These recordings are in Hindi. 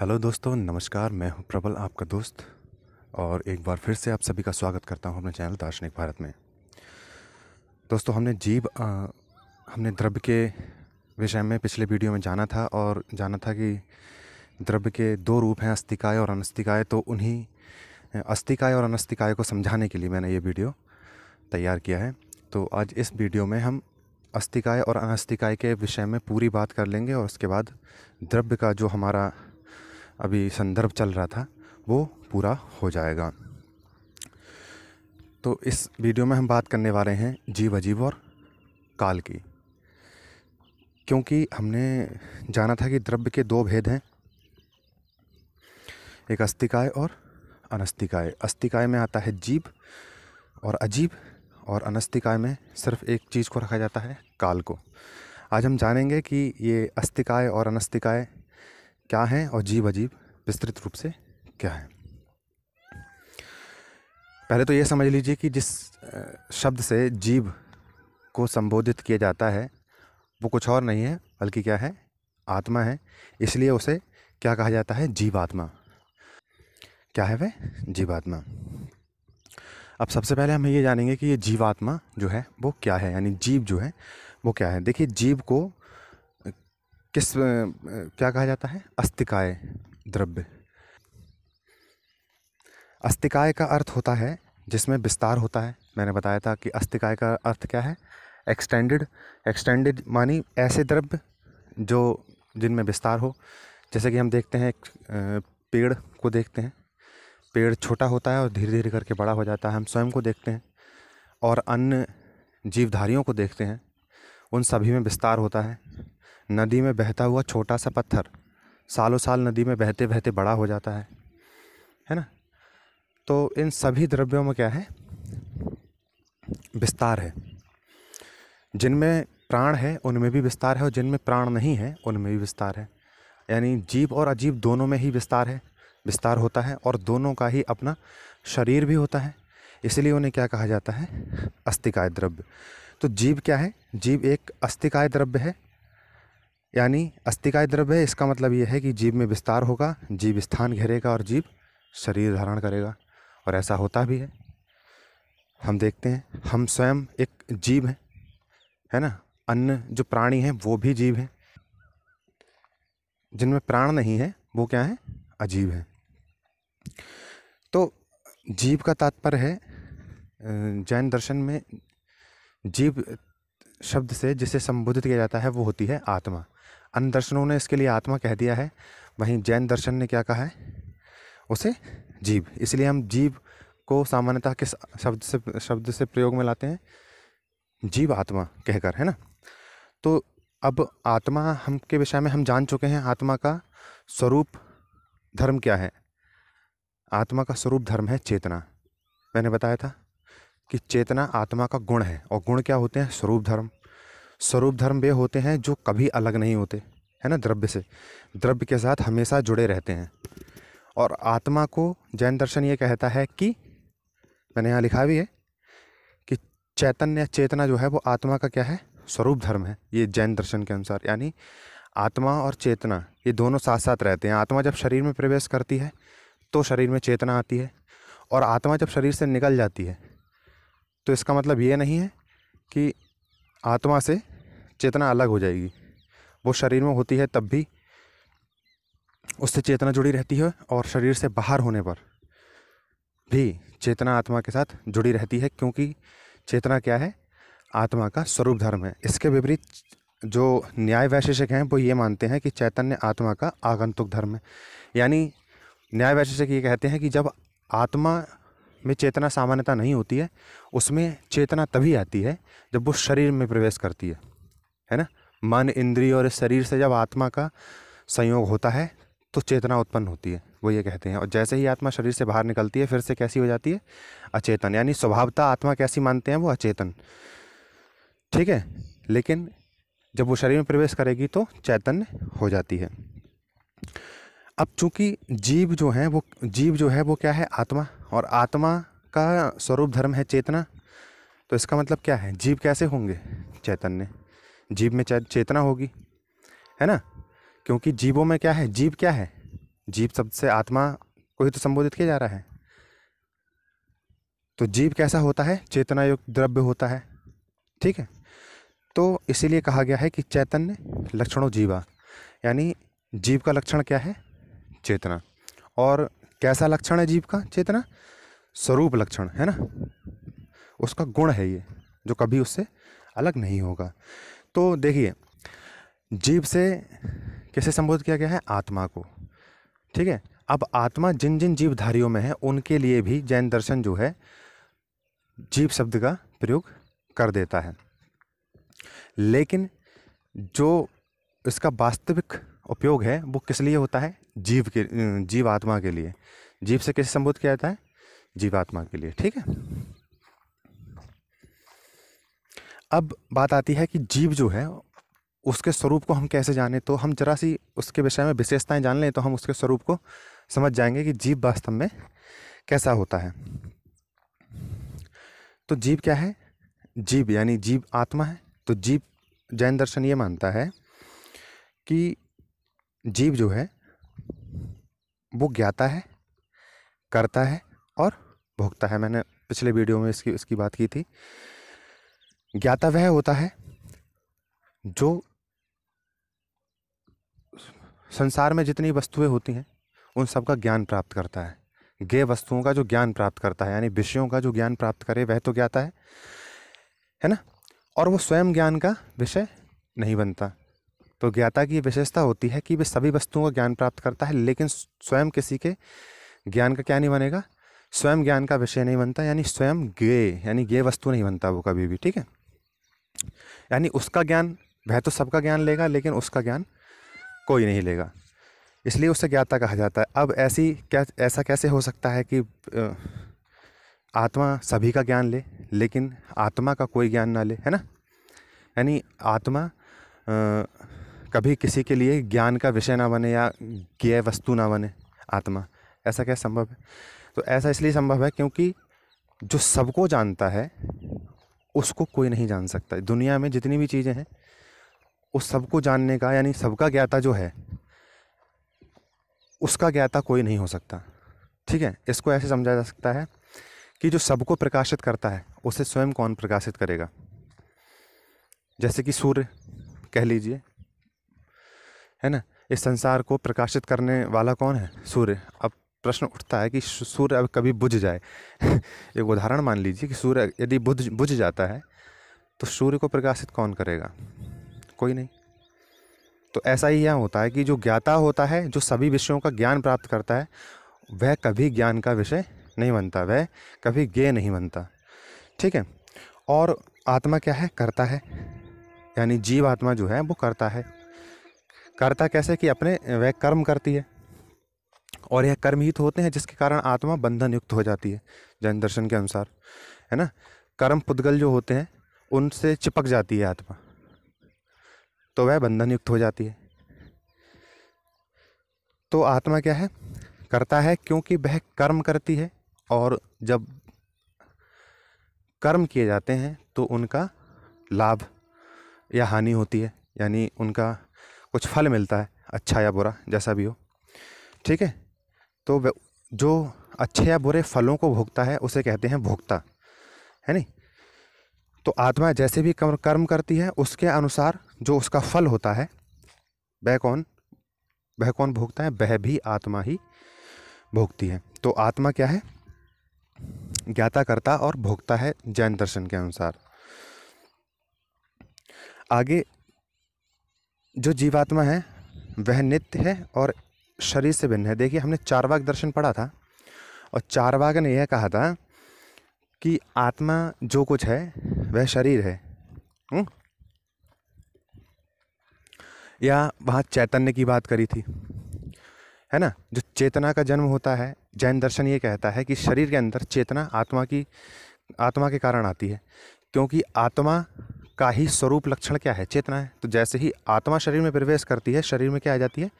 हेलो दोस्तों नमस्कार मैं हूं प्रबल आपका दोस्त और एक बार फिर से आप सभी का स्वागत करता हूं अपने चैनल दार्शनिक भारत में दोस्तों हमने जीव हमने द्रव्य के विषय में पिछले वीडियो में जाना था और जाना था कि द्रव्य के दो रूप हैं अस्तिकाय और अनस्तिकाय तो उन्हीं अस्तिकाय और अनस्तिकाय को समझाने के लिए मैंने ये वीडियो तैयार किया है तो आज इस वीडियो में हम अस्तिकाय और अनस्तिकाय के विषय में पूरी बात कर लेंगे और उसके बाद द्रव्य का जो हमारा अभी संदर्भ चल रहा था वो पूरा हो जाएगा तो इस वीडियो में हम बात करने वाले हैं जीव अजीब और काल की क्योंकि हमने जाना था कि द्रव्य के दो भेद हैं एक अस्तिकाय और अनस्तिकाय अस्तिकाय में आता है जीव और अजीब और अनस्तिकाय में सिर्फ एक चीज़ को रखा जाता है काल को आज हम जानेंगे कि ये अस्तिकाय और अनस्तिकाय क्या हैं और जीव अजीब विस्तृत रूप से क्या है पहले तो ये समझ लीजिए कि जिस शब्द से जीव को संबोधित किया जाता है वो कुछ और नहीं है बल्कि क्या है आत्मा है इसलिए उसे क्या कहा जाता है जीवात्मा क्या है वह जीवात्मा अब सबसे पहले हम ये जानेंगे कि ये जीवात्मा जो है वो क्या है यानी जीव जो है वो क्या है देखिए जीव को किस क्या कहा जाता है अस्तिकाय द्रव्य अस्तिकाय का अर्थ होता है जिसमें विस्तार होता है मैंने बताया था कि अस्तिकाय का अर्थ क्या है एक्सटेंडेड एक्सटेंडेड मानी ऐसे द्रव्य जो जिनमें विस्तार हो जैसे कि हम देखते हैं पेड़ को देखते हैं पेड़ छोटा होता है और धीरे धीरे करके बड़ा हो जाता है हम स्वयं को देखते हैं और अन्य जीवधारियों को देखते हैं उन सभी में विस्तार होता है नदी में बहता हुआ छोटा सा पत्थर सालों साल नदी में बहते बहते बड़ा हो जाता है है ना तो इन सभी द्रव्यों में क्या है विस्तार है जिनमें प्राण है उनमें भी विस्तार है और जिनमें प्राण नहीं है उनमें भी विस्तार है यानी जीव और अजीव दोनों में ही विस्तार है विस्तार होता है और दोनों का ही अपना शरीर भी होता है इसलिए उन्हें क्या कहा जाता है अस्थिकाय द्रव्य तो जीव क्या है जीव एक अस्थिकाय द्रव्य है यानी अस्थिकाय द्रव्य है इसका मतलब ये है कि जीव में विस्तार होगा जीव स्थान घेरेगा और जीव शरीर धारण करेगा और ऐसा होता भी है हम देखते हैं हम स्वयं एक जीव हैं है ना अन्य जो प्राणी हैं वो भी जीव हैं जिनमें प्राण नहीं है वो क्या है अजीव हैं तो जीव का तात्पर्य है जैन दर्शन में जीव शब्द से जिसे संबोधित किया जाता है वो होती है आत्मा अन्य दर्शनों ने इसके लिए आत्मा कह दिया है वहीं जैन दर्शन ने क्या कहा है उसे जीव इसलिए हम जीव को सामान्यतः किस शब्द से शब्द से प्रयोग में लाते हैं जीव आत्मा कहकर है ना तो अब आत्मा हम के विषय में हम जान चुके हैं आत्मा का स्वरूप धर्म क्या है आत्मा का स्वरूप धर्म है चेतना मैंने बताया था कि चेतना आत्मा का गुण है और गुण क्या होते हैं स्वरूप धर्म स्वरूप धर्म वे होते हैं जो कभी अलग नहीं होते है ना द्रव्य से द्रव्य के साथ हमेशा जुड़े रहते हैं और आत्मा को जैन दर्शन ये कहता है कि मैंने यहाँ लिखा भी है कि चैतन्य चेतना जो है वो आत्मा का क्या है स्वरूप धर्म है ये जैन दर्शन के अनुसार यानी आत्मा और चेतना ये दोनों साथ साथ रहते हैं आत्मा जब शरीर में प्रवेश करती है तो शरीर में चेतना आती है और आत्मा जब शरीर से निकल जाती है तो इसका मतलब ये नहीं है कि आत्मा से चेतना अलग हो जाएगी वो शरीर में होती है तब भी उससे चेतना जुड़ी रहती है और शरीर से बाहर होने पर भी चेतना आत्मा के साथ जुड़ी रहती है क्योंकि चेतना क्या है आत्मा का स्वरूप धर्म है इसके विपरीत जो न्याय वैशेषिक हैं वो ये मानते हैं कि चैतन्य आत्मा का आगंतुक धर्म है यानी न्याय वैशेषिक ये कहते हैं कि जब आत्मा में चेतना सामान्यता नहीं होती है उसमें चेतना तभी आती है जब वो शरीर में प्रवेश करती है है ना मन इंद्रिय और शरीर से जब आत्मा का संयोग होता है तो चेतना उत्पन्न होती है वो ये कहते हैं और जैसे ही आत्मा शरीर से बाहर निकलती है फिर से कैसी हो जाती है अचेतन यानी स्वभावता आत्मा कैसी मानते हैं वो अचेतन ठीक है लेकिन जब वो शरीर में प्रवेश करेगी तो चैतन्य हो जाती है अब चूंकि जीव जो है वो जीव जो है वो क्या है आत्मा और आत्मा का स्वरूप धर्म है चेतना तो इसका मतलब क्या है जीव कैसे होंगे चैतन्य जीव में चेतना होगी है ना क्योंकि जीवों में क्या है जीव क्या है जीव शब्द से आत्मा को ही तो संबोधित किया जा रहा है तो जीव कैसा होता है चेतना युक्त द्रव्य होता है ठीक है तो इसीलिए कहा गया है कि चैतन्य लक्षणों जीवा यानी जीव का लक्षण क्या है चेतना और कैसा लक्षण है जीव का चेतना स्वरूप लक्षण है ना उसका गुण है ये जो कभी उससे अलग नहीं होगा तो देखिए जीव से कैसे संबोधित किया गया है आत्मा को ठीक है अब आत्मा जिन जिन जीवधारियों में है उनके लिए भी जैन दर्शन जो है जीव शब्द का प्रयोग कर देता है लेकिन जो इसका वास्तविक उपयोग है वो किस लिए होता है जीव के जीव आत्मा के लिए जीव से कैसे संबोधित किया जाता है जीवात्मा के लिए ठीक है अब बात आती है कि जीव जो है उसके स्वरूप को हम कैसे जाने तो हम जरा सी उसके विषय में विशेषताएं जान लें तो हम उसके स्वरूप को समझ जाएंगे कि जीव वास्तव में कैसा होता है तो जीव क्या है जीव यानी जीव आत्मा है तो जीव जैन दर्शन ये मानता है कि जीव जो है वो ज्ञाता है करता है और भोगता है मैंने पिछले वीडियो में इसकी इसकी बात की थी ज्ञाता वह होता है जो संसार में जितनी वस्तुएं होती हैं उन सब का ज्ञान प्राप्त करता है गे वस्तुओं का जो ज्ञान प्राप्त करता है यानी विषयों का जो ज्ञान प्राप्त करे वह तो ज्ञाता है है ना और वो स्वयं ज्ञान का विषय नहीं बनता तो ज्ञाता की विशेषता होती है कि वे सभी वस्तुओं का ज्ञान प्राप्त करता है लेकिन स्वयं किसी के ज्ञान का क्या नहीं बनेगा स्वयं ज्ञान का विषय नहीं बनता यानी स्वयं गे यानी ये वस्तु नहीं बनता वो कभी भी ठीक है यानी उसका ज्ञान वह तो सबका ज्ञान लेगा लेकिन उसका ज्ञान कोई नहीं लेगा इसलिए उसे ज्ञाता कहा जाता है अब ऐसी क्या ऐसा कैसे हो सकता है कि आत्मा सभी का ज्ञान ले लेकिन आत्मा का कोई ज्ञान ना ले है ना यानी आत्मा कभी किसी के लिए ज्ञान का विषय ना बने या ज्ञ वस्तु ना बने आत्मा ऐसा क्या संभव है तो ऐसा इसलिए संभव है क्योंकि जो सबको जानता है उसको कोई नहीं जान सकता दुनिया में जितनी भी चीज़ें हैं उस सबको जानने का यानी सबका ज्ञाता जो है उसका ज्ञाता कोई नहीं हो सकता ठीक है इसको ऐसे समझा जा सकता है कि जो सबको प्रकाशित करता है उसे स्वयं कौन प्रकाशित करेगा जैसे कि सूर्य कह लीजिए है ना इस संसार को प्रकाशित करने वाला कौन है सूर्य अब प्रश्न उठता है कि सूर्य अब कभी बुझ जाए एक उदाहरण मान लीजिए कि सूर्य यदि बुझ बुझ जाता है तो सूर्य को प्रकाशित कौन करेगा कोई नहीं तो ऐसा ही यह होता है कि जो ज्ञाता होता है जो सभी विषयों का ज्ञान प्राप्त करता है वह कभी ज्ञान का विषय नहीं बनता वह कभी ज्ञ नहीं बनता ठीक है और आत्मा क्या है करता है यानी जीव आत्मा जो है वो करता है करता कैसे कि अपने वह कर्म करती है और यह कर्म हित तो होते हैं जिसके कारण आत्मा बंधन युक्त हो जाती है जैन दर्शन के अनुसार है ना कर्म पुद्गल जो होते हैं उनसे चिपक जाती है आत्मा तो वह बंधन युक्त हो जाती है तो आत्मा क्या है करता है क्योंकि वह कर्म करती है और जब कर्म किए जाते हैं तो उनका लाभ या हानि होती है यानी उनका कुछ फल मिलता है अच्छा या बुरा जैसा भी हो ठीक है तो जो अच्छे या बुरे फलों को भोगता है उसे कहते हैं भोगता है नहीं तो आत्मा जैसे भी कर्म करती है उसके अनुसार जो उसका फल होता है वह कौन वह कौन भोगता है वह भी आत्मा ही भोगती है तो आत्मा क्या है ज्ञाता करता और भोगता है जैन दर्शन के अनुसार आगे जो जीवात्मा है वह नित्य है और शरीर से भिन्न है देखिए हमने चारवाक दर्शन पढ़ा था और चारवाक ने यह कहा था कि आत्मा जो कुछ है वह शरीर है हुँ? हम्म? या वहाँ चैतन्य की बात करी थी है ना जो चेतना का जन्म होता है जैन दर्शन ये कहता है कि शरीर के अंदर चेतना आत्मा की आत्मा के कारण आती है क्योंकि आत्मा का ही स्वरूप लक्षण क्या है चेतना है तो जैसे ही आत्मा शरीर में प्रवेश करती है शरीर में क्या आ जाती है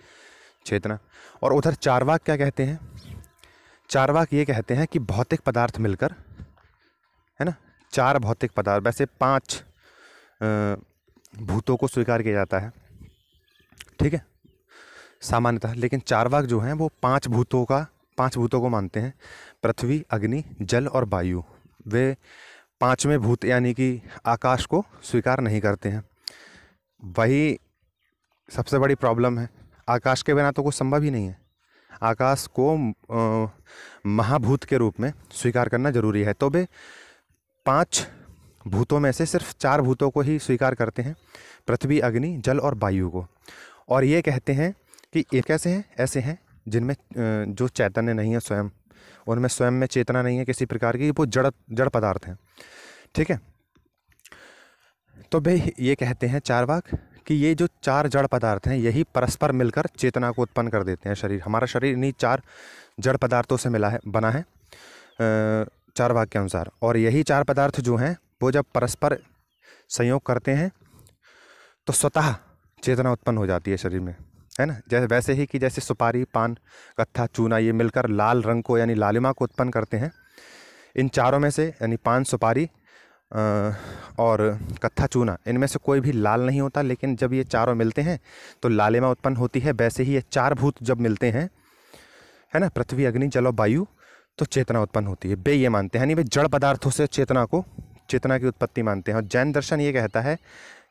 चेतना और उधर चारवाक क्या कहते हैं चारवाक ये कहते हैं कि भौतिक पदार्थ मिलकर है ना चार भौतिक पदार्थ वैसे पांच भूतों को स्वीकार किया जाता है ठीक है सामान्यतः लेकिन चारवाक जो हैं वो पांच भूतों का पांच भूतों को मानते हैं पृथ्वी अग्नि जल और वायु वे पांचवें भूत यानी कि आकाश को स्वीकार नहीं करते हैं वही सबसे बड़ी प्रॉब्लम है आकाश के बिना तो कुछ संभव ही नहीं है आकाश को महाभूत के रूप में स्वीकार करना जरूरी है तो वे पांच भूतों में से सिर्फ चार भूतों को ही स्वीकार करते हैं पृथ्वी अग्नि जल और वायु को और ये कहते हैं कि ये कैसे हैं ऐसे हैं जिनमें जो चैतन्य नहीं है स्वयं उनमें स्वयं में चेतना नहीं है किसी प्रकार की वो जड़ जड़ पदार्थ हैं ठीक है तो भाई ये कहते हैं चारवाक कि ये जो चार जड़ पदार्थ हैं यही परस्पर मिलकर चेतना को उत्पन्न कर देते हैं शरीर हमारा शरीर इन्हीं चार जड़ पदार्थों से मिला है बना है चार भाग के अनुसार और यही चार पदार्थ जो हैं वो जब परस्पर संयोग करते हैं तो स्वतः चेतना उत्पन्न हो जाती है शरीर में है ना जैसे वैसे ही कि जैसे सुपारी पान कत्था चूना ये मिलकर लाल रंग को यानी लालिमा को उत्पन्न करते हैं इन चारों में से यानी पान सुपारी और कत्था चूना इनमें से कोई भी लाल नहीं होता लेकिन जब ये चारों मिलते हैं तो लालिमा उत्पन्न होती है वैसे ही ये चार भूत जब मिलते हैं है ना पृथ्वी अग्नि जल और वायु तो चेतना उत्पन्न होती है बे ये मानते हैं यानी वे जड़ पदार्थों से चेतना को चेतना की उत्पत्ति मानते हैं और जैन दर्शन ये कहता है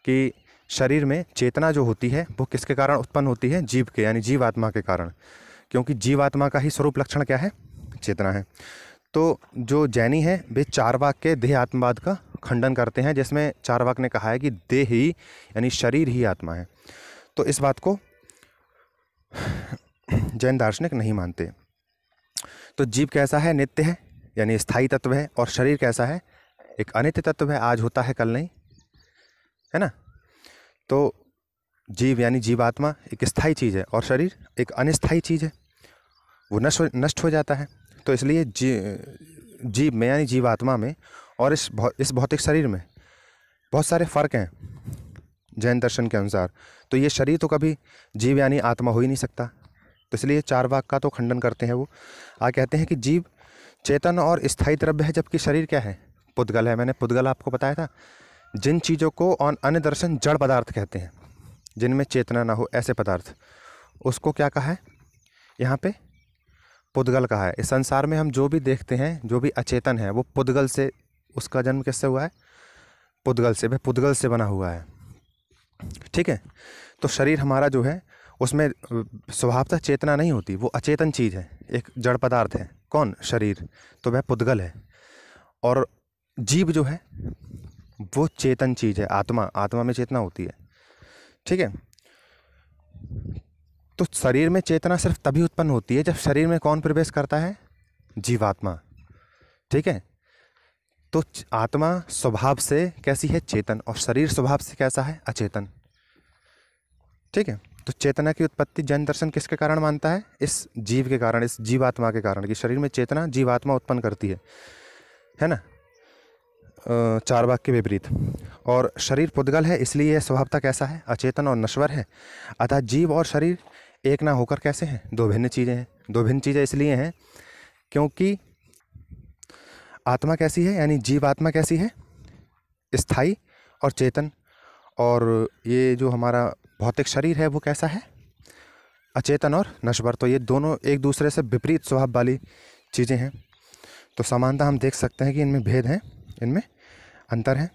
कि शरीर में चेतना जो होती है वो किसके कारण उत्पन्न होती है जीव के यानी जीवात्मा के कारण क्योंकि जीवात्मा का ही स्वरूप लक्षण क्या है चेतना है तो जो जैनी हैं वे चारवाक के देह आत्मवाद का खंडन करते हैं जिसमें चारवाक ने कहा है कि देह ही यानी शरीर ही आत्मा है तो इस बात को जैन दार्शनिक नहीं मानते तो जीव कैसा है नित्य है यानी स्थायी तत्व है और शरीर कैसा है एक अनित्य तत्व है आज होता है कल नहीं है ना तो जीव यानी जीवात्मा एक स्थायी चीज़ है और शरीर एक अनिस्थायी चीज़ है वो नष्ट नष्ट हो जाता है तो इसलिए जी जीव में यानी जीवात्मा में और इस भौ, इस भौतिक शरीर में बहुत सारे फ़र्क हैं जैन दर्शन के अनुसार तो ये शरीर तो कभी जीव यानी आत्मा हो ही नहीं सकता तो इसलिए चार वाक का तो खंडन करते हैं वो आ कहते हैं कि जीव चेतन और स्थायी द्रव्य है जबकि शरीर क्या है पुद्गल है मैंने पुद्गल आपको बताया था जिन चीज़ों को और अन्य दर्शन जड़ पदार्थ कहते हैं जिनमें चेतना ना हो ऐसे पदार्थ उसको क्या कहा है यहाँ पे पुद्गल का है इस संसार में हम जो भी देखते हैं जो भी अचेतन है वो पुद्गल से उसका जन्म किससे हुआ है पुद्गल से वह पुद्गल से बना हुआ है ठीक है तो शरीर हमारा जो है उसमें स्वभावतः चेतना नहीं होती वो अचेतन चीज़ है एक जड़ पदार्थ है कौन शरीर तो वह पुद्गल है और जीव जो है वो चेतन चीज़ है आत्मा आत्मा में चेतना होती है ठीक है तो शरीर में चेतना सिर्फ तभी उत्पन्न होती है जब शरीर में कौन प्रवेश करता है जीवात्मा ठीक है तो आत्मा स्वभाव से कैसी है चेतन और शरीर स्वभाव से कैसा है अचेतन ठीक है तो चेतना की उत्पत्ति जैन दर्शन किसके कारण मानता है इस जीव के कारण इस जीवात्मा के कारण कि शरीर में चेतना जीवात्मा उत्पन्न करती है है ना चार बाग के विपरीत और शरीर पुद्गल है इसलिए यह स्वभावता कैसा है अचेतन और नश्वर है अतः जीव और शरीर एक ना होकर कैसे हैं दो भिन्न चीज़ें हैं दो भिन्न चीज़ें इसलिए हैं क्योंकि आत्मा कैसी है यानी जीव आत्मा कैसी है स्थाई और चेतन और ये जो हमारा भौतिक शरीर है वो कैसा है अचेतन और नश्वर तो ये दोनों एक दूसरे से विपरीत स्वभाव वाली चीज़ें हैं तो समानता हम देख सकते हैं कि इनमें भेद हैं इनमें अंतर हैं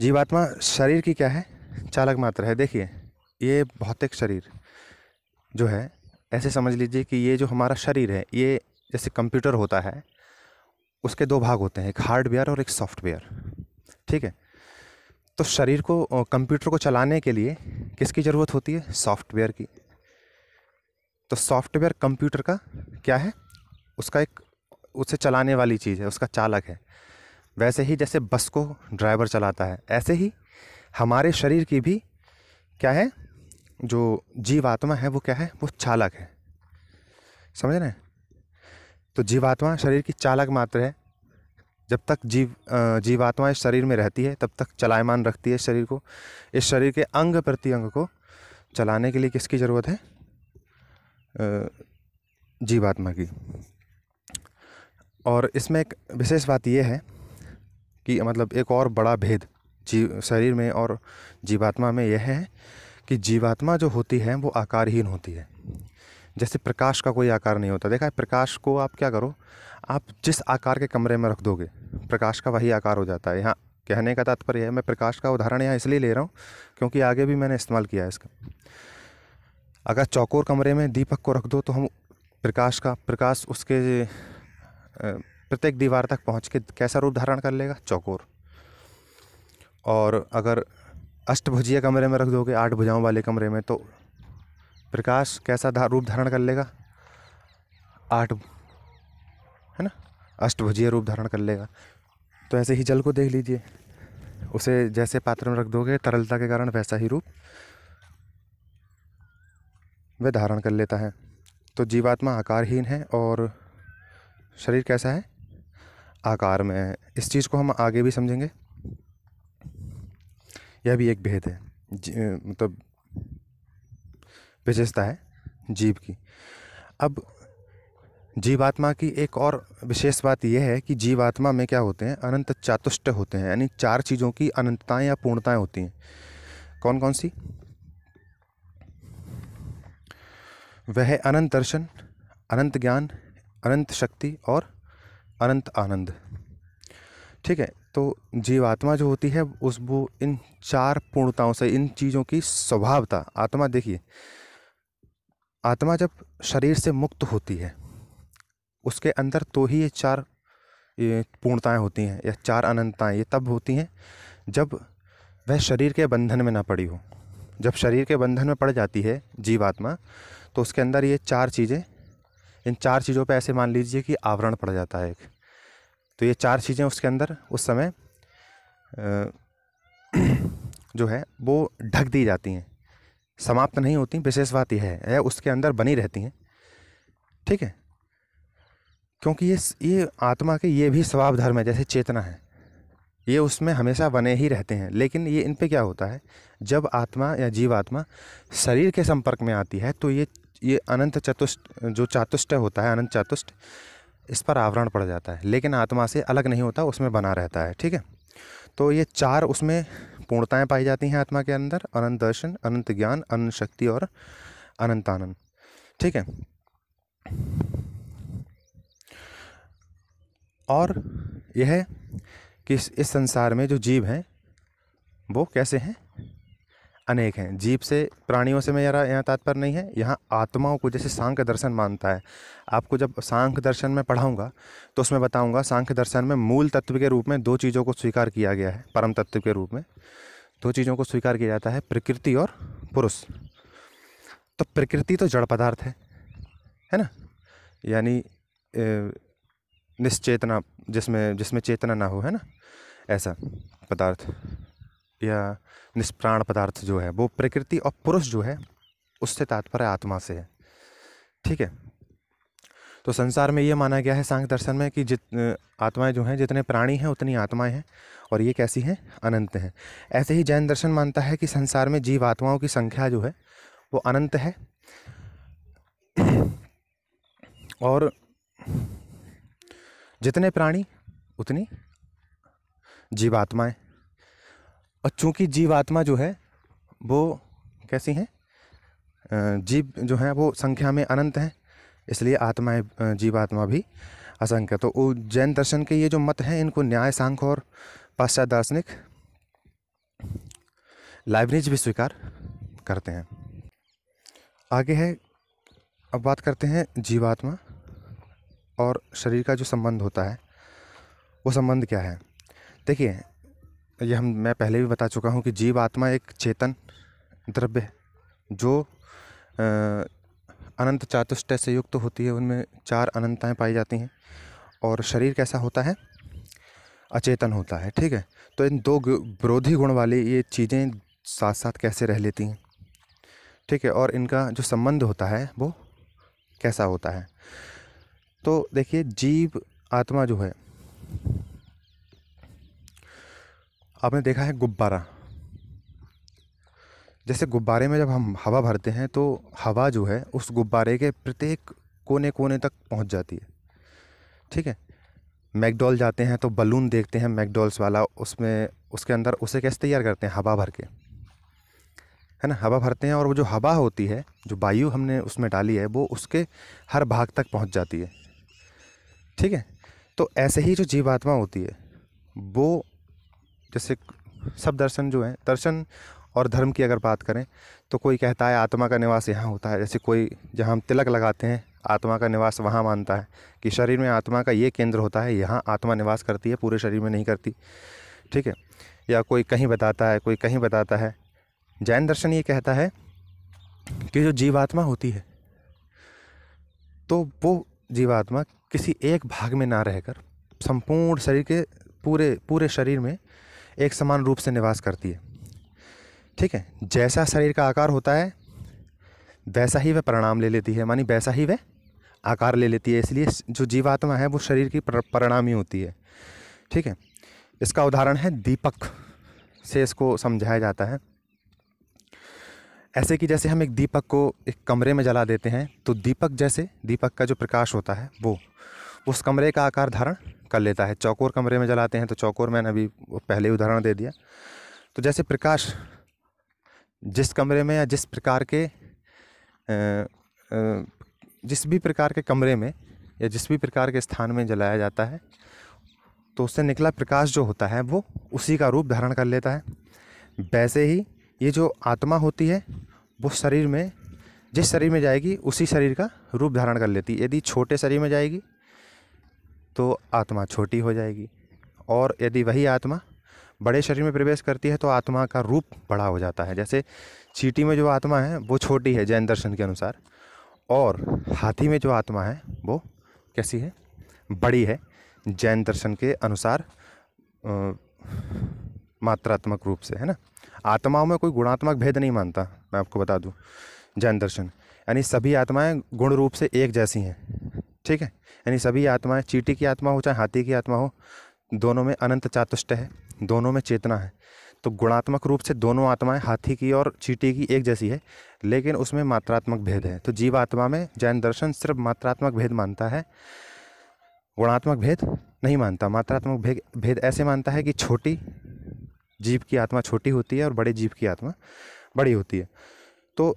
जीवात्मा शरीर की क्या है चालक मात्र है देखिए ये भौतिक शरीर जो है ऐसे समझ लीजिए कि ये जो हमारा शरीर है ये जैसे कंप्यूटर होता है उसके दो भाग होते हैं एक हार्डवेयर और एक सॉफ्टवेयर ठीक है तो शरीर को कंप्यूटर को चलाने के लिए किसकी ज़रूरत होती है सॉफ्टवेयर की तो सॉफ्टवेयर कंप्यूटर का क्या है उसका एक उसे चलाने वाली चीज़ है उसका चालक है वैसे ही जैसे बस को ड्राइवर चलाता है ऐसे ही हमारे शरीर की भी क्या है जो जीवात्मा है वो क्या है वो चालक है समझ रहे हैं तो जीवात्मा शरीर की चालक मात्र है जब तक जीव जीवात्मा इस शरीर में रहती है तब तक चलायमान रखती है शरीर को इस शरीर के अंग प्रत्यंग को चलाने के लिए किसकी ज़रूरत है जीवात्मा की और इसमें एक विशेष बात यह है कि मतलब एक और बड़ा भेद जीव शरीर में और जीवात्मा में यह है कि जीवात्मा जो होती है वो आकारहीन होती है जैसे प्रकाश का कोई आकार नहीं होता देखा है प्रकाश को आप क्या करो आप जिस आकार के कमरे में रख दोगे प्रकाश का वही आकार हो जाता है यहाँ कहने का तात्पर्य है मैं प्रकाश का उदाहरण यहाँ इसलिए ले रहा हूँ क्योंकि आगे भी मैंने इस्तेमाल किया है इसका अगर चौकोर कमरे में दीपक को रख दो तो हम प्रकाश का प्रकाश उसके प्रत्येक दीवार तक पहुँच के कैसा रूप धारण कर लेगा चौकोर और अगर अष्टभुजिया कमरे में रख दोगे आठ भुजाओं वाले कमरे में तो प्रकाश कैसा धा, रूप धारण कर लेगा आठ है ना अष्टभुजीय रूप धारण कर लेगा तो ऐसे ही जल को देख लीजिए उसे जैसे पात्र में रख दोगे तरलता के कारण वैसा ही रूप वह धारण कर लेता है तो जीवात्मा आकारहीन है और शरीर कैसा है आकार में इस चीज़ को हम आगे भी समझेंगे यह भी एक भेद है मतलब विशेषता है जीव की अब जीवात्मा की एक और विशेष बात यह है कि जीवात्मा में क्या होते हैं अनंत चातुष्ट होते हैं यानी चार चीज़ों की अनंतताएं या पूर्णताएं होती हैं कौन कौन सी वह अनंत दर्शन अनंत ज्ञान अनंत शक्ति और अनंत आनंद ठीक है तो जीवात्मा जो होती है उस वो इन चार पूर्णताओं से इन चीज़ों की स्वभावता आत्मा देखिए आत्मा जब शरीर से मुक्त होती है उसके अंदर तो ही ये चार पूर्णताएँ होती हैं या चार अनंतताएँ ये तब होती हैं जब वह शरीर के बंधन में ना पड़ी हो जब शरीर के बंधन में पड़ जाती है जीवात्मा तो उसके अंदर ये चार चीज़ें इन चार चीज़ों पे ऐसे मान लीजिए कि आवरण पड़ जाता है एक तो ये चार चीज़ें उसके अंदर उस समय जो है वो ढक दी जाती हैं समाप्त नहीं होती विशेष बात यह है उसके अंदर बनी रहती हैं ठीक है क्योंकि ये ये आत्मा के ये भी स्वभाव धर्म है जैसे चेतना है ये उसमें हमेशा बने ही रहते हैं लेकिन ये इन पे क्या होता है जब आत्मा या जीवात्मा शरीर के संपर्क में आती है तो ये ये अनंत चतुष्ट जो चातुष्ट होता है अनंत चातुष्ट इस पर आवरण पड़ जाता है लेकिन आत्मा से अलग नहीं होता उसमें बना रहता है ठीक है तो ये चार उसमें पूर्णताएँ पाई जाती हैं आत्मा के अंदर अनंत दर्शन अनंत ज्ञान अनंत शक्ति और अनंत आनंद ठीक है और यह कि इस संसार में जो जीव हैं वो कैसे हैं अनेक हैं जीव से प्राणियों से मेरा यहाँ तात्पर्य नहीं है यहाँ आत्माओं को जैसे सांख्य दर्शन मानता है आपको जब सांख्य दर्शन में पढ़ाऊँगा तो उसमें बताऊँगा सांख्य दर्शन में मूल तत्व के रूप में दो चीज़ों को स्वीकार किया गया है परम तत्व के रूप में दो चीज़ों को स्वीकार किया जाता है प्रकृति और पुरुष तो प्रकृति तो जड़ पदार्थ है है ना यानी निश्चेतना जिसमें जिसमें चेतना ना हो है ना ऐसा पदार्थ या निष्प्राण पदार्थ जो है वो प्रकृति और पुरुष जो है उससे तात्पर्य आत्मा से है ठीक है तो संसार में ये माना गया है सांख्य दर्शन में कि जित आत्माएं जो हैं जितने प्राणी हैं उतनी आत्माएं हैं और ये कैसी हैं अनंत हैं ऐसे ही जैन दर्शन मानता है कि संसार में जीव आत्माओं की संख्या जो है वो अनंत है और जितने प्राणी उतनी जीवात्माएं और चूँकि जीवात्मा जो है वो कैसी हैं जीव जो हैं वो संख्या में अनंत हैं इसलिए आत्माएं जीवात्मा भी असंख्य तो जैन दर्शन के ये जो मत हैं इनको न्याय सांख और पाश्चात्य दार्शनिक लाइब्रेज भी स्वीकार करते हैं आगे है अब बात करते हैं जीवात्मा और शरीर का जो संबंध होता है वो संबंध क्या है देखिए ये हम मैं पहले भी बता चुका हूँ कि जीव आत्मा एक चेतन द्रव्य है जो अनंत चातुष्टय से युक्त तो होती है उनमें चार अनंताएँ पाई जाती हैं और शरीर कैसा होता है अचेतन होता है ठीक है तो इन दो विरोधी गुण वाली ये चीज़ें साथ साथ कैसे रह लेती हैं ठीक है और इनका जो संबंध होता है वो कैसा होता है तो देखिए जीव आत्मा जो है आपने देखा है गुब्बारा जैसे गुब्बारे में जब हम हवा भरते हैं तो हवा जो है उस गुब्बारे के प्रत्येक कोने कोने तक पहुंच जाती है ठीक है मैकडॉल जाते हैं तो बलून देखते हैं मैकडॉल्स वाला उसमें उसके अंदर उसे कैसे तैयार करते हैं हवा भर के है ना हवा भरते हैं और वो जो हवा होती है जो वायु हमने उसमें डाली है वो उसके हर भाग तक पहुंच जाती है ठीक है तो ऐसे ही जो जीवात्मा होती है वो जैसे सब दर्शन जो हैं दर्शन और धर्म की अगर बात करें तो कोई कहता है आत्मा का निवास यहाँ होता है जैसे कोई जहाँ हम तिलक लगाते हैं आत्मा का निवास वहाँ मानता है कि शरीर में आत्मा का ये केंद्र होता है यहाँ आत्मा निवास करती है पूरे शरीर में नहीं करती ठीक है या कोई कहीं बताता है कोई कहीं बताता है जैन दर्शन ये कहता है कि जो जीवात्मा होती है तो वो जीवात्मा किसी एक भाग में ना रहकर संपूर्ण शरीर के पूरे पूरे शरीर में एक समान रूप से निवास करती है ठीक है जैसा शरीर का आकार होता है वैसा ही वह परिणाम ले लेती है मानी वैसा ही वह आकार ले लेती है इसलिए जो जीवात्मा है वो शरीर की परिणाम ही होती है ठीक है इसका उदाहरण है दीपक से इसको समझाया जाता है ऐसे कि जैसे हम एक दीपक को एक कमरे में जला देते हैं तो दीपक जैसे दीपक का जो प्रकाश होता है वो उस कमरे का आकार धारण कर लेता है चौकोर कमरे में जलाते हैं तो चौकोर मैंने अभी पहले उदाहरण दे दिया तो जैसे प्रकाश जिस कमरे में या जिस प्रकार के जिस भी प्रकार के कमरे में या जिस भी प्रकार के स्थान में जलाया जाता है तो उससे निकला प्रकाश जो होता है वो उसी का रूप धारण कर लेता है वैसे ही ये जो आत्मा होती है वो शरीर में जिस शरीर में जाएगी उसी शरीर का रूप धारण कर लेती है यदि छोटे शरीर में जाएगी तो आत्मा छोटी हो जाएगी और यदि वही आत्मा बड़े शरीर में प्रवेश करती है तो आत्मा का रूप बड़ा हो जाता है जैसे चीटी में जो आत्मा है वो छोटी है जैन दर्शन के अनुसार और हाथी में जो आत्मा है वो कैसी है बड़ी है जैन दर्शन के अनुसार आ, मात्रात्मक रूप से है ना आत्माओं में कोई गुणात्मक भेद नहीं मानता मैं आपको बता दूँ जैन दर्शन यानी सभी आत्माएं गुण रूप से एक जैसी हैं ठीक है यानी सभी आत्माएं चीटी की आत्मा हो चाहे हाथी की आत्मा हो दोनों में अनंत चातुष्ट है दोनों में चेतना है तो गुणात्मक रूप से दोनों आत्माएं हाथी की और चीटी की एक जैसी है लेकिन उसमें मात्रात्मक भेद है तो जीव आत्मा में जैन दर्शन सिर्फ मात्रात्मक भेद मानता है गुणात्मक भेद नहीं मानता मात्रात्मक भेद भेद ऐसे मानता है कि छोटी जीव की आत्मा छोटी होती है और बड़े जीव की आत्मा बड़ी होती है तो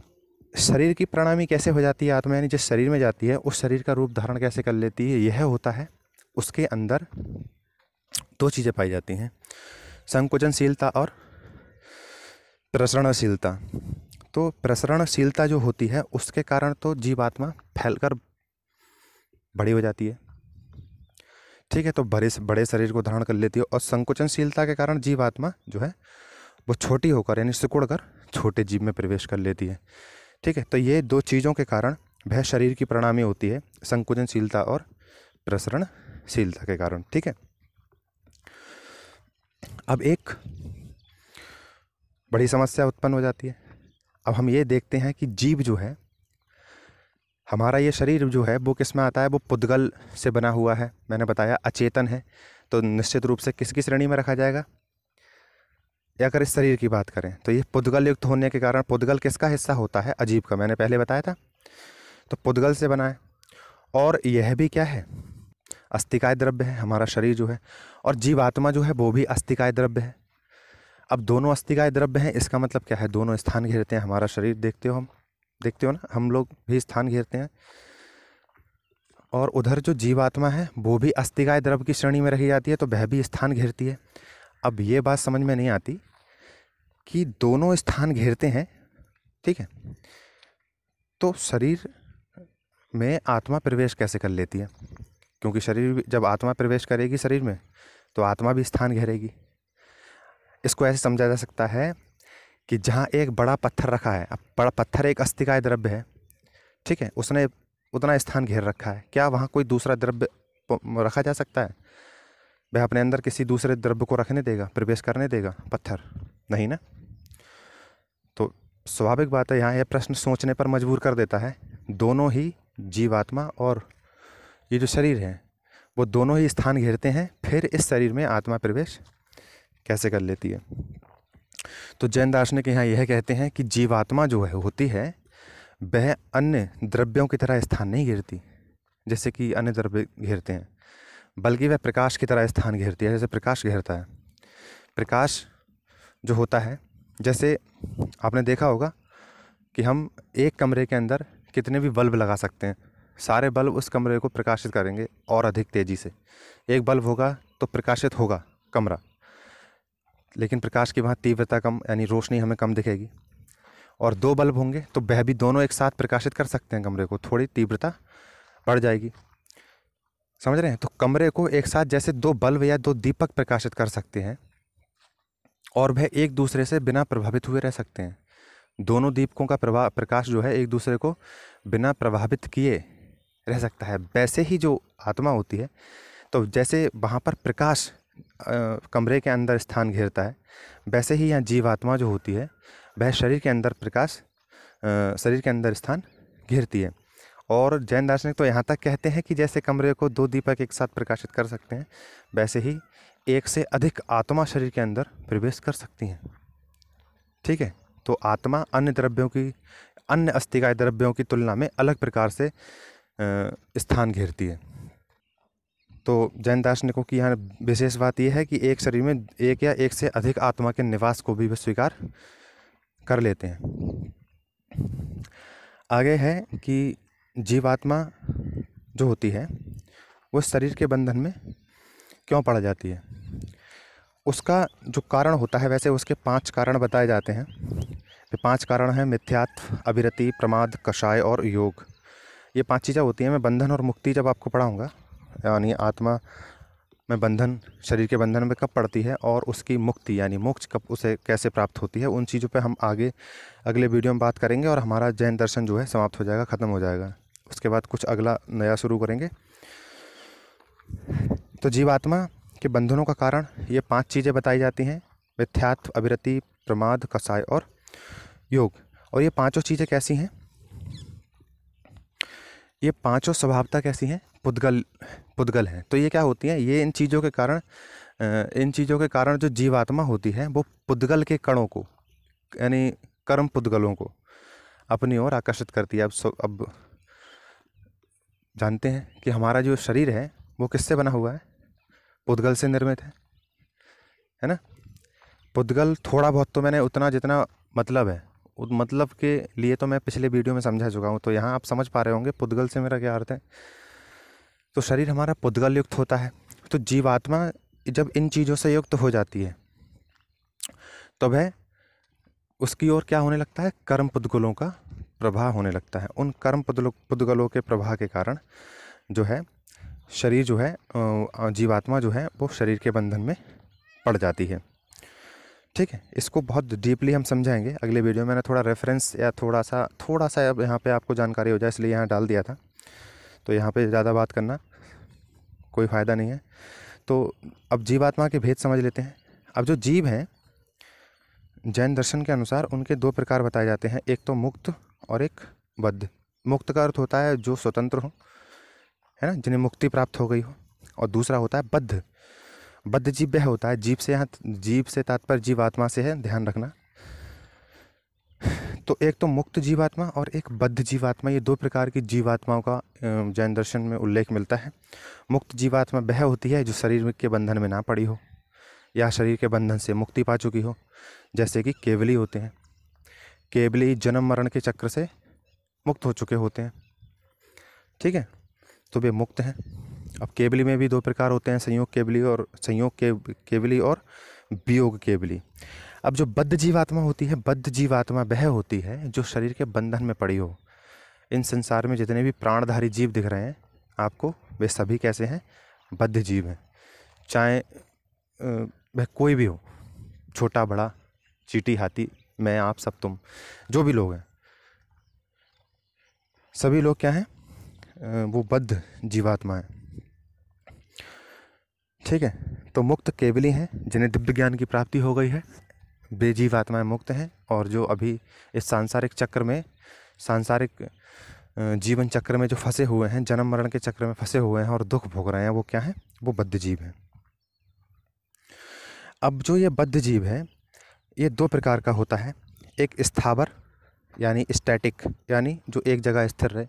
शरीर की प्रणामी कैसे हो जाती है आत्मा यानी जिस शरीर में जाती है उस शरीर का रूप धारण कैसे कर लेती है यह होता है उसके अंदर दो चीज़ें पाई जाती हैं संकुचनशीलता और प्रसरणशीलता तो प्रसरणशीलता जो होती है उसके कारण तो जीवात्मा फैलकर बड़ी हो जाती है ठीक है तो बड़े बड़े शरीर को धारण कर लेती है और संकुचनशीलता के कारण जीवात्मा जो है वो छोटी होकर यानी सिकुड़ कर छोटे जीव में प्रवेश कर लेती है ठीक है तो ये दो चीज़ों के कारण वह शरीर की प्रणामी होती है संकुचनशीलता और प्रसरणशीलता के कारण ठीक है अब एक बड़ी समस्या उत्पन्न हो जाती है अब हम ये देखते हैं कि जीव जो है हमारा ये शरीर जो है वो किस में आता है वो पुद्गल से बना हुआ है मैंने बताया अचेतन है तो निश्चित रूप से किसकी श्रेणी में रखा जाएगा अगर इस शरीर की बात करें तो ये पुद्गल युक्त होने के कारण पुद्गल किसका हिस्सा होता है अजीब का मैंने पहले बताया था तो पुद्गल से बना है और यह भी क्या है अस्थिकाय द्रव्य है हमारा शरीर जो है और जीवात्मा जो है वो भी अस्थिकाय द्रव्य है अब दोनों अस्थिकाय द्रव्य हैं इसका मतलब क्या है दोनों स्थान घेरते हैं हमारा शरीर देखते हो हम देखते हो ना हम लोग भी स्थान घेरते हैं और उधर जो जीवात्मा है वो भी अस्थिकाय द्रव्य की श्रेणी में रही जाती है तो वह भी स्थान घेरती है अब ये बात समझ में नहीं आती कि दोनों स्थान घेरते हैं ठीक है तो शरीर में आत्मा प्रवेश कैसे कर लेती है क्योंकि शरीर जब आत्मा प्रवेश करेगी शरीर में तो आत्मा भी स्थान घेरेगी इसको ऐसे समझा जा सकता है कि जहाँ एक बड़ा पत्थर रखा है अब बड़ा पत्थर एक अस्थिकाय द्रव्य है ठीक है उसने उतना स्थान घेर रखा है क्या वहाँ कोई दूसरा द्रव्य रखा जा सकता है वह अपने अंदर किसी दूसरे द्रव्य को रखने देगा प्रवेश करने देगा पत्थर नहीं ना स्वाभाविक बात है यहाँ यह प्रश्न सोचने पर मजबूर कर देता है दोनों ही जीवात्मा और ये जो शरीर है वो दोनों ही स्थान घेरते हैं फिर इस शरीर में आत्मा प्रवेश कैसे कर लेती है तो जैन दार्शनिक यहाँ यह कहते हैं कि जीवात्मा जो है होती है वह अन्य द्रव्यों की तरह स्थान नहीं घेरती जैसे कि अन्य द्रव्य घेरते हैं बल्कि वह प्रकाश की तरह स्थान घेरती है जैसे प्रकाश घेरता है प्रकाश जो होता है जैसे आपने देखा होगा कि हम एक कमरे के अंदर कितने भी बल्ब लगा सकते हैं सारे बल्ब उस कमरे को प्रकाशित करेंगे और अधिक तेज़ी से एक बल्ब होगा तो प्रकाशित होगा कमरा लेकिन प्रकाश की वहाँ तीव्रता कम यानी रोशनी हमें कम दिखेगी और दो बल्ब होंगे तो वह भी दोनों एक साथ प्रकाशित कर सकते हैं कमरे को थोड़ी तीव्रता बढ़ जाएगी समझ रहे हैं तो कमरे को एक साथ जैसे दो बल्ब या दो दीपक प्रकाशित कर सकते हैं और वह एक दूसरे से बिना प्रभावित हुए रह सकते हैं दोनों दीपकों का प्रभाव प्रकाश जो है एक दूसरे को बिना प्रभावित किए रह सकता है वैसे ही जो आत्मा होती है तो जैसे वहाँ पर प्रकाश कमरे के अंदर स्थान घेरता है वैसे ही यहाँ जीवात्मा जो होती है वह शरीर के अंदर प्रकाश शरीर के अंदर स्थान घेरती है और जैन दार्शनिक तो यहाँ तक कहते हैं कि जैसे कमरे को दो दीपक एक साथ प्रकाशित कर सकते हैं वैसे ही एक से अधिक आत्मा शरीर के अंदर प्रवेश कर सकती हैं ठीक है तो आत्मा अन्य द्रव्यों की अन्य अस्थिकाय द्रव्यों की तुलना में अलग प्रकार से स्थान घेरती है तो जैन दार्शनिकों की यहाँ विशेष बात यह है कि एक शरीर में एक या एक से अधिक आत्मा के निवास को भी वे स्वीकार कर लेते हैं आगे है कि जीवात्मा जो होती है वो शरीर के बंधन में क्यों पढ़ जाती है उसका जो कारण होता है वैसे उसके पांच कारण बताए जाते हैं ये तो पांच कारण हैं मिथ्यात्व अभिरति प्रमाद कषाय और योग ये पांच चीज़ें होती हैं मैं बंधन और मुक्ति जब आपको पढ़ाऊँगा यानी आत्मा में बंधन शरीर के बंधन में कब पड़ती है और उसकी मुक्ति यानी मोक्ष कब उसे कैसे प्राप्त होती है उन चीज़ों पर हम आगे अगले वीडियो में बात करेंगे और हमारा जैन दर्शन जो है समाप्त हो जाएगा ख़त्म हो जाएगा उसके बाद कुछ अगला नया शुरू करेंगे तो जीवात्मा के बंधनों का कारण ये पांच चीज़ें बताई जाती हैं मिथ्यात्व अभिरति प्रमाद कसाय और योग और ये पांचों चीज़ें कैसी हैं ये पांचों स्वभावता कैसी हैं पुद्गल पुद्गल हैं तो ये क्या होती हैं ये इन चीज़ों के कारण इन चीज़ों के कारण जो जीवात्मा होती है वो पुद्गल के कणों को यानी कर्म पुद्गलों को अपनी ओर आकर्षित करती है अब सो अब जानते हैं कि हमारा जो शरीर है वो किससे बना हुआ है पुद्गल से निर्मित है है ना पुद्गल थोड़ा बहुत तो मैंने उतना जितना मतलब है उस मतलब के लिए तो मैं पिछले वीडियो में समझा चुका हूँ तो यहाँ आप समझ पा रहे होंगे पुद्गल से मेरा क्या अर्थ है तो शरीर हमारा पुद्गल युक्त होता है तो जीवात्मा जब इन चीज़ों से युक्त हो जाती है तो वह उसकी ओर क्या होने लगता है कर्म पुद्गलों का प्रभाव होने लगता है उन कर्म पुद्गलों के प्रभाव के कारण जो है शरीर जो है जीवात्मा जो है वो शरीर के बंधन में पड़ जाती है ठीक है इसको बहुत डीपली हम समझाएंगे अगले वीडियो में मैंने थोड़ा रेफरेंस या थोड़ा सा थोड़ा सा अब यहाँ पे आपको जानकारी हो जाए इसलिए यहाँ डाल दिया था तो यहाँ पे ज़्यादा बात करना कोई फ़ायदा नहीं है तो अब जीवात्मा के भेद समझ लेते हैं अब जो जीव हैं जैन दर्शन के अनुसार उनके दो प्रकार बताए जाते हैं एक तो मुक्त और एक बद्ध मुक्त का अर्थ होता है जो स्वतंत्र हो है ना जिन्हें मुक्ति प्राप्त हो गई हो और दूसरा होता है बद्ध बद्ध जीव वह होता है जीव से यहाँ जीव से तात्पर्य जीवात्मा से है ध्यान रखना तो एक तो मुक्त जीवात्मा और एक बद्ध जीवात्मा ये दो प्रकार की जीवात्माओं का जैन दर्शन में उल्लेख मिलता है मुक्त जीवात्मा वह होती है जो शरीर के बंधन में ना पड़ी हो या शरीर के बंधन से मुक्ति पा चुकी हो जैसे कि केवली होते हैं केवली जन्म मरण के चक्र से मुक्त हो चुके होते हैं ठीक है तो वे मुक्त हैं अब केबली में भी दो प्रकार होते हैं संयोग केबली और संयोग के केबली और वियोग केबली अब जो बद्ध जीवात्मा होती है बद्ध जीवात्मा वह होती है जो शरीर के बंधन में पड़ी हो इन संसार में जितने भी प्राणधारी जीव दिख रहे हैं आपको वे सभी कैसे हैं बद्ध जीव हैं चाहे वह कोई भी हो छोटा बड़ा चीटी हाथी मैं आप सब तुम जो भी लोग हैं सभी लोग क्या हैं वो बद्ध जीवात्मा है ठीक है तो मुक्त केवली हैं जिन्हें दिव्य ज्ञान की प्राप्ति हो गई है बेजीवात्माएँ जीवात्माएँ मुक्त हैं और जो अभी इस सांसारिक चक्र में सांसारिक जीवन चक्र में जो फंसे हुए हैं जन्म मरण के चक्र में फंसे हुए हैं और दुख भोग रहे हैं वो क्या हैं वो बद्ध जीव हैं अब जो ये बद्ध जीव है ये दो प्रकार का होता है एक स्थावर यानी स्टैटिक यानी जो एक जगह स्थिर रहे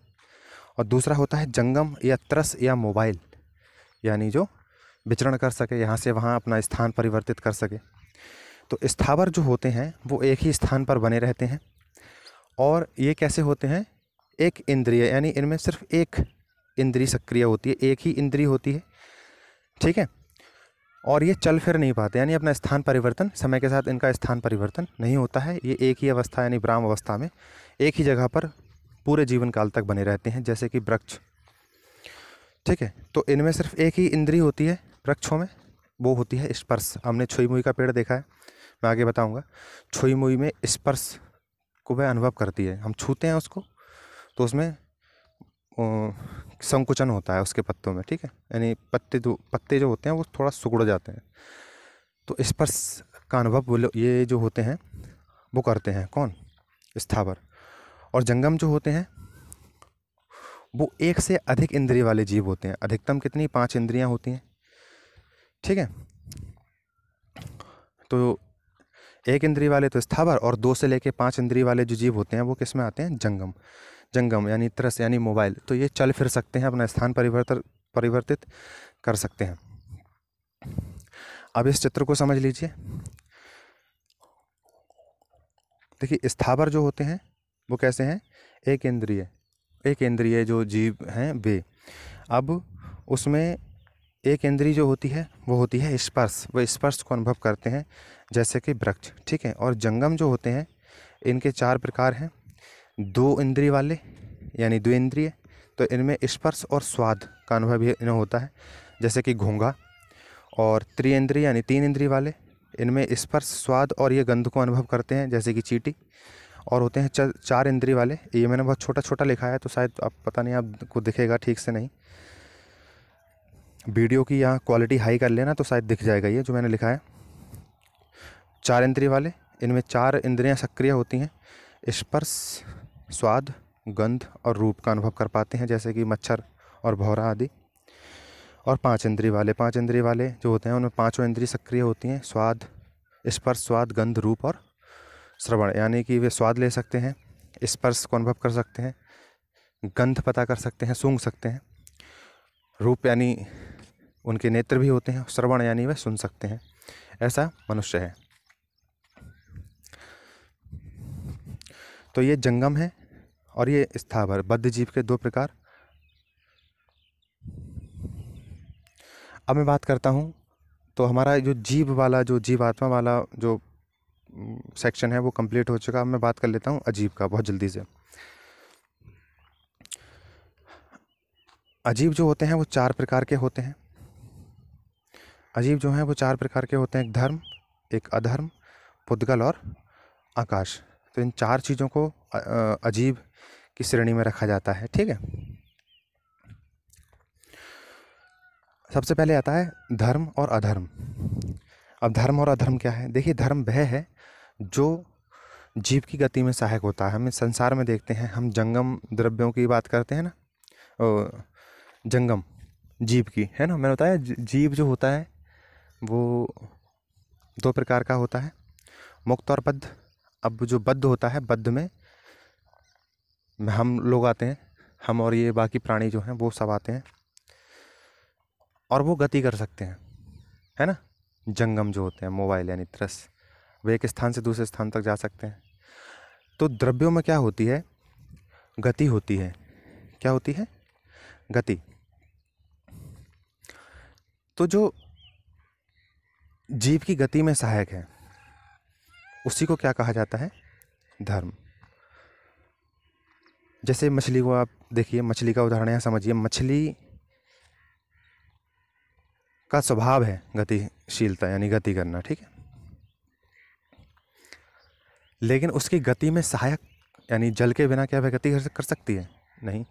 और दूसरा होता है जंगम या त्रस या मोबाइल यानी जो विचरण कर सके यहाँ से वहाँ अपना स्थान परिवर्तित कर सके तो स्थावर जो होते हैं वो एक ही स्थान पर बने रहते हैं और ये कैसे होते हैं एक इंद्रिय यानी इनमें सिर्फ एक इंद्री सक्रिय होती है एक ही इंद्री होती है ठीक है और ये चल फिर नहीं पाते यानी अपना स्थान परिवर्तन समय के साथ इनका स्थान परिवर्तन नहीं होता है ये एक ही अवस्था यानी ब्राह्म अवस्था में एक ही जगह पर पूरे जीवन काल तक बने रहते हैं जैसे कि वृक्ष ठीक है तो इनमें सिर्फ एक ही इंद्री होती है वृक्षों में वो होती है स्पर्श हमने छुई मुई का पेड़ देखा है मैं आगे बताऊंगा छुई मुई में स्पर्श को वह अनुभव करती है हम छूते हैं उसको तो उसमें संकुचन होता है उसके पत्तों में ठीक है यानी पत्ते जो पत्ते जो होते हैं वो थोड़ा सुगड़ जाते हैं तो स्पर्श का अनुभव ये जो होते हैं वो करते हैं कौन स्थावर और जंगम जो होते हैं वो एक से अधिक इंद्रिय वाले जीव होते हैं अधिकतम कितनी पांच इंद्रियां होती हैं ठीक है तो एक इंद्रिय वाले तो स्थावर और दो से लेके पांच इंद्रिय वाले जो जीव होते हैं वो किस में आते हैं जंगम जंगम यानी त्रस यानी मोबाइल तो ये चल फिर सकते हैं अपना स्थान परिवर्तन परिवर्तित कर सकते हैं अब इस चित्र को समझ लीजिए देखिए स्थावर जो होते हैं वो कैसे हैं एक इंद्रिय एक इंद्रिय जो जीव हैं वे अब उसमें एक इंद्रिय जो होती है वो होती है स्पर्श वो स्पर्श को अनुभव करते हैं जैसे कि वृक्ष ठीक है और जंगम जो होते हैं इनके चार प्रकार हैं दो इंद्री वाले यानी दो इंद्रिय तो इनमें स्पर्श और स्वाद का अनुभव इन्हें होता है जैसे कि घोंगा और त्रि यानी तीन इंद्री वाले इनमें स्पर्श स्वाद और ये गंध को अनुभव करते हैं जैसे कि चीटी और होते हैं चार इंद्री वाले ये मैंने बहुत छोटा छोटा लिखा है तो शायद आप पता नहीं आपको दिखेगा ठीक से नहीं वीडियो की यहाँ क्वालिटी हाई कर लेना तो शायद दिख जाएगा ये जो मैंने लिखा है चार इंद्री वाले इनमें चार इंद्रियाँ सक्रिय होती हैं स्पर्श स्वाद गंध और रूप का अनुभव कर पाते हैं जैसे कि मच्छर और भौरा आदि और पांच इंद्री वाले पांच इंद्री वाले जो होते हैं उनमें पांचों इंद्री सक्रिय होती हैं स्वाद स्पर्श स्वाद गंध रूप और श्रवण यानी कि वे स्वाद ले सकते हैं स्पर्श को अनुभव कर सकते हैं गंध पता कर सकते हैं सूंघ सकते हैं रूप यानी उनके नेत्र भी होते हैं श्रवण यानी वह सुन सकते हैं ऐसा मनुष्य है तो ये जंगम है और ये स्थावर बद्ध जीव के दो प्रकार अब मैं बात करता हूँ तो हमारा जो जीव वाला जो जीवात्मा वाला जो सेक्शन है वो कंप्लीट हो चुका मैं बात कर लेता हूँ अजीब का बहुत जल्दी से अजीब जो होते हैं वो चार प्रकार के होते हैं अजीब जो हैं वो चार प्रकार के होते हैं एक धर्म एक अधर्म पुद्गल और आकाश तो इन चार चीज़ों को अजीब की श्रेणी में रखा जाता है ठीक है सबसे पहले आता है धर्म और अधर्म अब धर्म और अधर्म क्या है देखिए धर्म वह है जो जीव की गति में सहायक होता है हमें संसार में देखते हैं हम जंगम द्रव्यों की बात करते हैं ना जंगम जीव की है ना मैंने बताया जीव जो होता है वो दो प्रकार का होता है मुक्त और बद्ध अब जो बद्ध होता है बद्ध में हम लोग आते हैं हम और ये बाकी प्राणी जो हैं वो सब आते हैं और वो गति कर सकते हैं है ना जंगम जो होते हैं मोबाइल यानी त्रस वे एक स्थान से दूसरे स्थान तक जा सकते हैं तो द्रव्यों में क्या होती है गति होती है क्या होती है गति तो जो जीव की गति में सहायक है उसी को क्या कहा जाता है धर्म जैसे मछली को आप देखिए मछली का उदाहरण यहाँ समझिए मछली का स्वभाव है गतिशीलता यानी गति करना ठीक है लेकिन उसकी गति में सहायक यानी जल के बिना क्या वह गति कर सकती है नहीं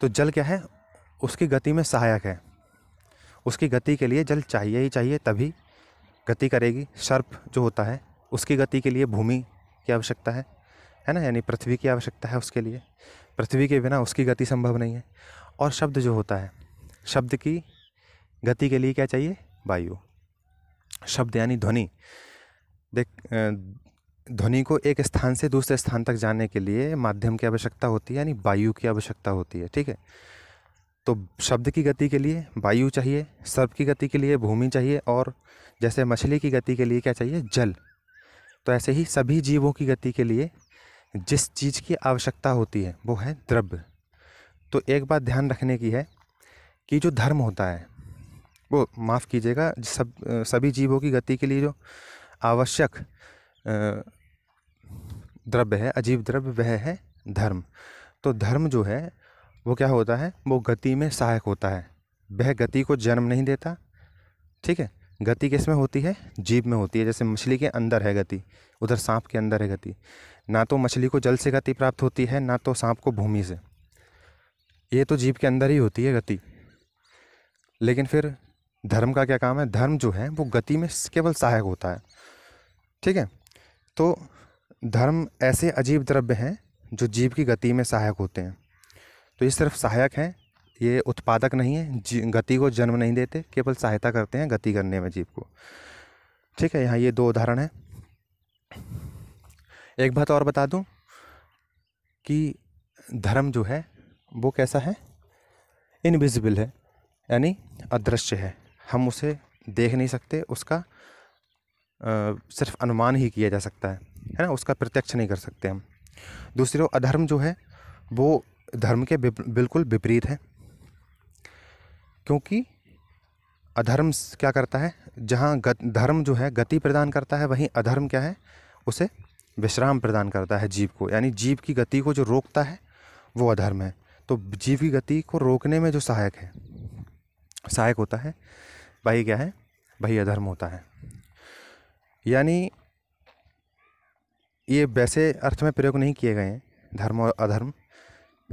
तो जल क्या है उसकी गति में सहायक है उसकी गति के लिए जल चाहिए ही चाहिए तभी गति करेगी सर्प जो होता है उसकी गति के लिए भूमि की आवश्यकता है है ना यानी पृथ्वी की आवश्यकता है उसके लिए पृथ्वी के बिना उसकी गति संभव नहीं है और शब्द जो होता है शब्द की गति के लिए क्या चाहिए वायु शब्द यानी ध्वनि देख ध्वनि को एक स्थान से दूसरे स्थान तक जाने के लिए माध्यम की आवश्यकता होती है यानी वायु की आवश्यकता होती है ठीक है तो शब्द की गति के लिए वायु चाहिए सर्प की गति के लिए भूमि चाहिए और जैसे मछली की गति के लिए क्या चाहिए जल तो ऐसे ही सभी जीवों की गति के लिए जिस चीज़ की आवश्यकता होती है वो है द्रव्य तो एक बात ध्यान रखने की है कि जो धर्म होता है वो माफ़ कीजिएगा सब सभी जीवों की गति के लिए जो आवश्यक द्रव्य है अजीब द्रव्य वह है धर्म तो धर्म जो है वो क्या होता है वो गति में सहायक होता है वह गति को जन्म नहीं देता ठीक है गति किस में होती है जीव में होती है जैसे मछली के अंदर है गति उधर सांप के अंदर है गति ना तो मछली को जल से गति प्राप्त होती है ना तो सांप को भूमि से ये तो जीव के अंदर ही होती है गति लेकिन फिर धर्म का क्या काम है धर्म जो है वो गति में केवल सहायक होता है ठीक है तो धर्म ऐसे अजीब द्रव्य हैं जो जीव की गति में सहायक होते हैं तो ये सिर्फ सहायक हैं ये उत्पादक नहीं है गति को जन्म नहीं देते केवल सहायता करते हैं गति करने में जीव को ठीक है यहाँ ये दो उदाहरण हैं एक बात और बता दूँ कि धर्म जो है वो कैसा है इनविजिबल है यानी अदृश्य है हम उसे देख नहीं सकते उसका सिर्फ अनुमान ही किया जा सकता है है ना उसका प्रत्यक्ष नहीं कर सकते हम दूसरी ओर अधर्म जो है वो धर्म के बिल्कुल विपरीत है क्योंकि अधर्म क्या करता है जहाँ धर्म जो है गति प्रदान करता है वहीं अधर्म क्या है उसे विश्राम प्रदान करता है जीव को यानी जीव की गति को जो रोकता है वो अधर्म है तो जीव की गति को रोकने में जो सहायक है सहायक होता है भाई क्या है भाई अधर्म होता है यानी ये वैसे अर्थ में प्रयोग नहीं किए गए हैं धर्म और अधर्म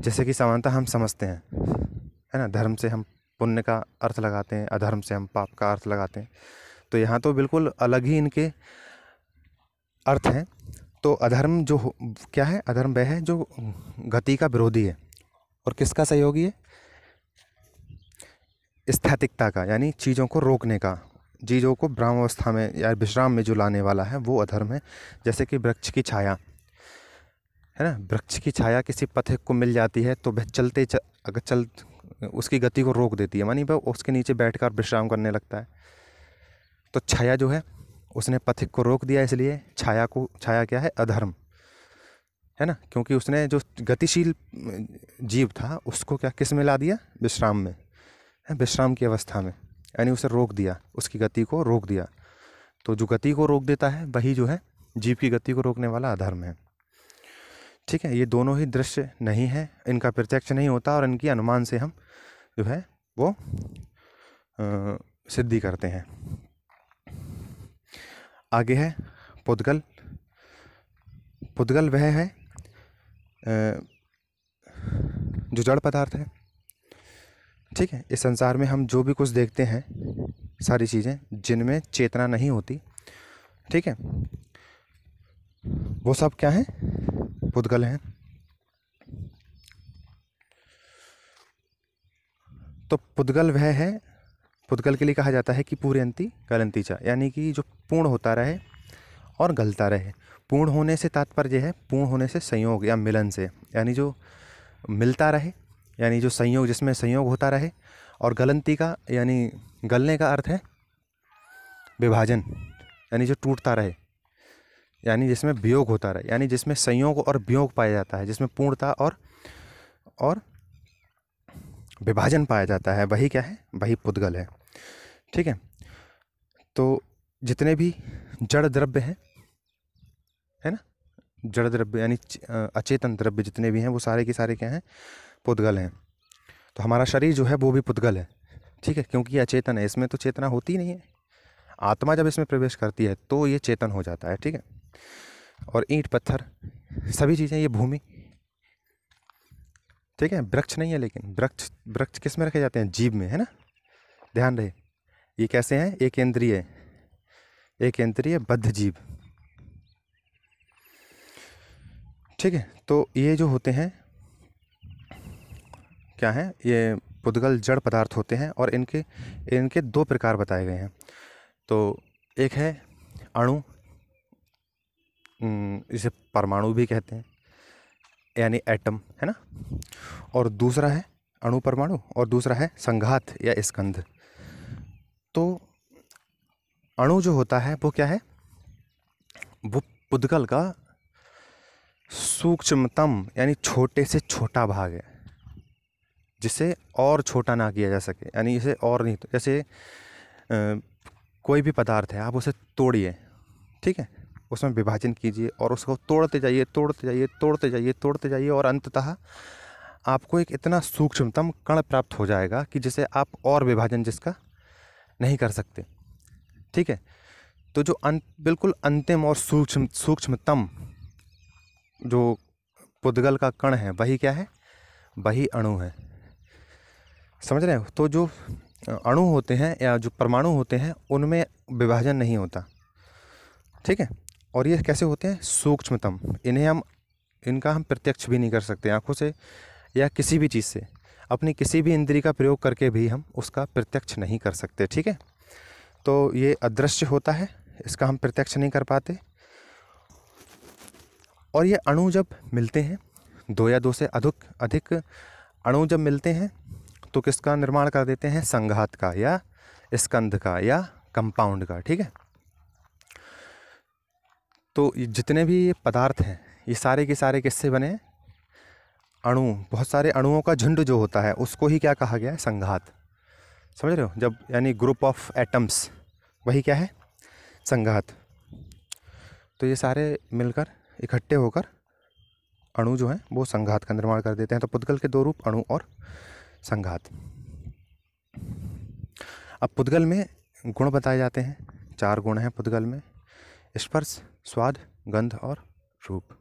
जैसे कि समानता हम समझते हैं है ना धर्म से हम पुण्य का अर्थ लगाते हैं अधर्म से हम पाप का अर्थ लगाते हैं तो यहाँ तो बिल्कुल अलग ही इनके अर्थ हैं तो अधर्म जो क्या है अधर्म वह है जो गति का विरोधी है और किसका सहयोगी है स्थैतिकता का यानी चीज़ों को रोकने का चीज़ों को अवस्था में या विश्राम में जो लाने वाला है वो अधर्म है जैसे कि वृक्ष की छाया है ना वृक्ष की छाया किसी पथिक को मिल जाती है तो वह चलते च, अगर चल उसकी गति को रोक देती है मानी वह उसके नीचे बैठकर विश्राम करने लगता है तो छाया जो है उसने पथिक को रोक दिया इसलिए छाया को छाया क्या है अधर्म है ना क्योंकि उसने जो गतिशील जीव था उसको क्या किस में ला दिया विश्राम में है विश्राम की अवस्था में यानी उसे रोक दिया उसकी गति को रोक दिया तो जो गति को रोक देता है वही जो है जीव की गति को रोकने वाला अधर्म है ठीक है ये दोनों ही दृश्य नहीं है इनका प्रत्यक्ष नहीं होता और इनकी अनुमान से हम जो है वो सिद्धि करते हैं आगे है पुद्गल पुद्गल वह है जो जड़ पदार्थ है ठीक है इस संसार में हम जो भी कुछ देखते हैं सारी चीज़ें जिनमें चेतना नहीं होती ठीक है वो सब क्या हैं पुद्गल हैं तो पुद्गल वह है पुद्गल के लिए कहा जाता है कि पूर्यंती गलंती चा यानी कि जो पूर्ण होता रहे और गलता रहे पूर्ण होने से तात्पर्य है पूर्ण होने से संयोग या मिलन से यानी जो मिलता रहे यानी जो संयोग जिसमें संयोग होता रहे और गलंती का यानी गलने का अर्थ है विभाजन यानी जो टूटता रहे यानी जिसमें वियोग होता रहे यानी जिसमें संयोग और वियोग पाया जाता है जिसमें पूर्णता और और विभाजन पाया जाता है वही क्या है वही पुद्गल है ठीक है तो जितने भी जड़ द्रव्य हैं है ना जड़ द्रव्य यानी अचेतन द्रव्य जितने भी हैं वो सारे के सारे क्या हैं पुद्गल हैं तो हमारा शरीर जो है वो भी पुद्गल है ठीक है क्योंकि ये अचेतन है इसमें तो चेतना होती नहीं है आत्मा जब इसमें प्रवेश करती है तो ये चेतन हो जाता है ठीक है और ईंट पत्थर सभी चीज़ें ये भूमि ठीक है वृक्ष नहीं है लेकिन वृक्ष वृक्ष किस में रखे जाते हैं जीव में है ना ध्यान रहे ये कैसे हैं एक इंद्रिय एक इंद्रिय बद्ध जीव ठीक है तो ये जो होते हैं क्या हैं ये पुद्गल जड़ पदार्थ होते हैं और इनके इनके दो प्रकार बताए गए हैं तो एक है अणु इसे परमाणु भी कहते हैं यानी एटम है ना और दूसरा है अणु परमाणु और दूसरा है संघात या स्कंध तो अणु जो होता है वो क्या है वो पुद्गल का सूक्ष्मतम यानी छोटे से छोटा भाग है जिसे और छोटा ना किया जा सके यानी इसे और नहीं जैसे कोई भी पदार्थ है आप उसे तोड़िए ठीक है उसमें विभाजन कीजिए और उसको तोड़ते जाइए तोड़ते जाइए तोड़ते जाइए तोड़ते जाइए और अंततः आपको एक इतना सूक्ष्मतम कण प्राप्त हो जाएगा कि जिसे आप और विभाजन जिसका नहीं कर सकते ठीक है तो जो अंत बिल्कुल अंतिम और सूक्ष्म सूक्ष्मतम जो पुद्गल का कण है वही क्या है वही अणु है समझ रहे हो तो जो अणु होते हैं या जो परमाणु होते हैं उनमें विभाजन नहीं होता ठीक है और ये कैसे होते हैं सूक्ष्मतम इन्हें हम इनका हम प्रत्यक्ष भी नहीं कर सकते आँखों से या किसी भी चीज़ से अपनी किसी भी इंद्री का प्रयोग करके भी हम उसका प्रत्यक्ष नहीं कर सकते ठीक है तो ये अदृश्य होता है इसका हम प्रत्यक्ष नहीं कर पाते और ये अणु जब मिलते हैं दो या दो से अधिक अधिक अणु जब मिलते हैं तो किसका निर्माण कर देते हैं संघात का या स्कंध का या कंपाउंड का ठीक है तो जितने भी ये पदार्थ हैं ये सारे के सारे किससे बने अणु बहुत सारे अणुओं का झुंड जो होता है उसको ही क्या कहा गया है संघात समझ रहे हो जब यानी ग्रुप ऑफ एटम्स वही क्या है संघात तो ये सारे मिलकर इकट्ठे होकर अणु जो हैं वो संघात का निर्माण कर देते हैं तो पुद्गल के दो रूप अणु और संघात अब पुद्गल में गुण बताए जाते हैं चार गुण हैं पुद्गल में स्पर्श स्वाद गंध और रूप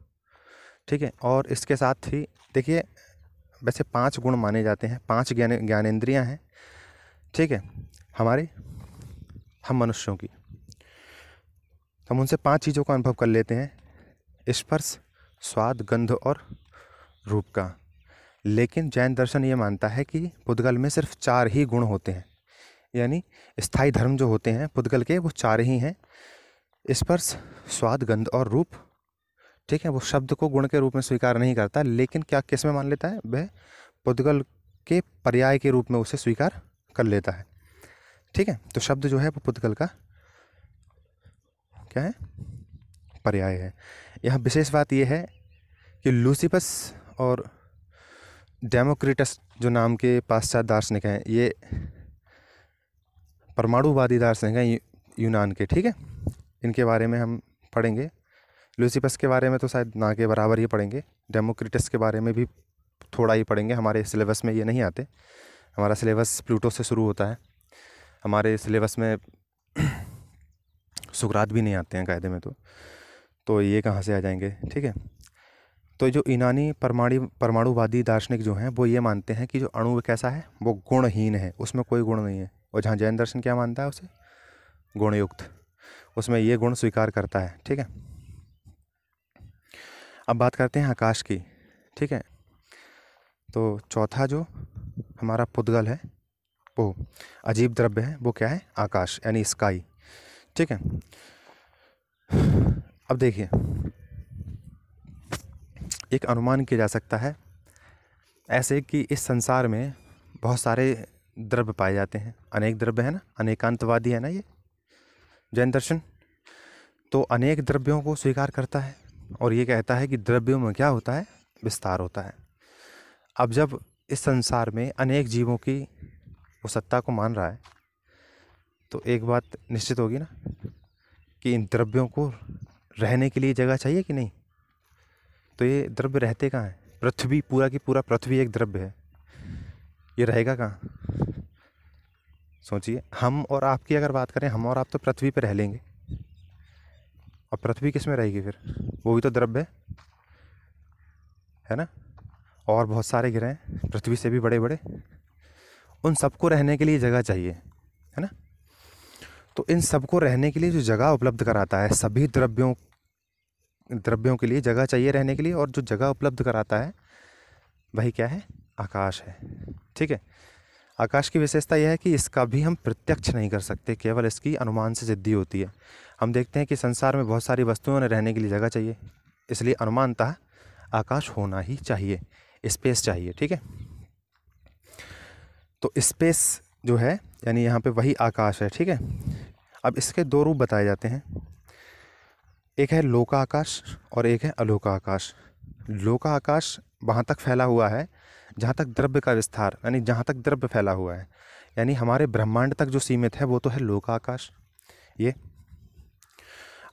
ठीक है और इसके साथ ही देखिए वैसे पांच गुण माने जाते हैं पांच ज्ञान ज्ञानेन्द्रियाँ हैं ठीक है हमारे हम मनुष्यों की हम उनसे पांच चीज़ों का अनुभव कर लेते हैं स्पर्श स्वाद गंध और रूप का लेकिन जैन दर्शन ये मानता है कि पुद्गल में सिर्फ चार ही गुण होते हैं यानी स्थाई धर्म जो होते हैं पुद्गल के वो चार ही हैं स्पर्श स्वाद गंध और रूप ठीक है वो शब्द को गुण के रूप में स्वीकार नहीं करता लेकिन क्या किस में मान लेता है वह पुद्गल के पर्याय के रूप में उसे स्वीकार कर लेता है ठीक है तो शब्द जो है वो पुद्गल का क्या है पर्याय है यहाँ विशेष बात यह है कि लूसीपस और डेमोक्रेटस जो नाम के पाश्चात दार्शनिक हैं ये परमाणुवादी दार्शनिक हैं यूनान के ठीक है इनके बारे में हम पढ़ेंगे लूसीपस के बारे में तो शायद ना के बराबर ही पढ़ेंगे डेमोक्रेटस के बारे में भी थोड़ा ही पढ़ेंगे हमारे सिलेबस में ये नहीं आते हमारा सिलेबस प्लूटो से शुरू होता है हमारे सिलेबस में सुकरात भी नहीं आते हैं कायदे में तो तो ये कहाँ से आ जाएंगे ठीक है तो जो ईनानी परमाणु परमाणुवादी दार्शनिक जो हैं वो ये मानते हैं कि जो अणु कैसा है वो गुणहीन है उसमें कोई गुण नहीं है और जहाँ जैन दर्शन क्या मानता है उसे गुणयुक्त उसमें ये गुण स्वीकार करता है ठीक है अब बात करते हैं आकाश की ठीक है तो चौथा जो हमारा पुद्गल है वो अजीब द्रव्य है वो क्या है आकाश यानी स्काई ठीक है अब देखिए एक अनुमान किया जा सकता है ऐसे कि इस संसार में बहुत सारे द्रव्य पाए जाते हैं अनेक द्रव्य है ना अनेकांतवादी है ना ये जैन दर्शन तो अनेक द्रव्यों को स्वीकार करता है और ये कहता है कि द्रव्यों में क्या होता है विस्तार होता है अब जब इस संसार में अनेक जीवों की वो सत्ता को मान रहा है तो एक बात निश्चित होगी ना कि इन द्रव्यों को रहने के लिए जगह चाहिए कि नहीं तो ये द्रव्य रहते कहाँ हैं पृथ्वी पूरा की पूरा पृथ्वी एक द्रव्य है ये रहेगा कहाँ सोचिए हम और आपकी अगर बात करें हम और आप तो पृथ्वी पर रह लेंगे और पृथ्वी किस में रहेगी फिर वो भी तो द्रव्य है है ना और बहुत सारे ग्रह हैं पृथ्वी से भी बड़े बड़े उन सबको रहने के लिए जगह चाहिए है ना तो इन सबको रहने के लिए जो जगह उपलब्ध कराता है सभी द्रव्यों द्रव्यों के लिए जगह चाहिए रहने के लिए और जो जगह उपलब्ध कराता है वही क्या है आकाश है ठीक है आकाश की विशेषता यह है कि इसका भी हम प्रत्यक्ष नहीं कर सकते केवल इसकी अनुमान से सिद्धि होती है हम देखते हैं कि संसार में बहुत सारी वस्तुओं ने रहने के लिए जगह चाहिए इसलिए अनुमानतः आकाश होना ही चाहिए स्पेस चाहिए ठीक है तो स्पेस जो है यानी यहाँ पे वही आकाश है ठीक है अब इसके दो रूप बताए जाते हैं एक है लोका आकाश और एक है अलोका आकाश लोका आकाश वहाँ तक फैला हुआ है जहाँ तक द्रव्य का विस्तार यानी जहाँ तक द्रव्य फैला हुआ है यानी हमारे ब्रह्मांड तक जो सीमित है वो तो है लोका आकाश ये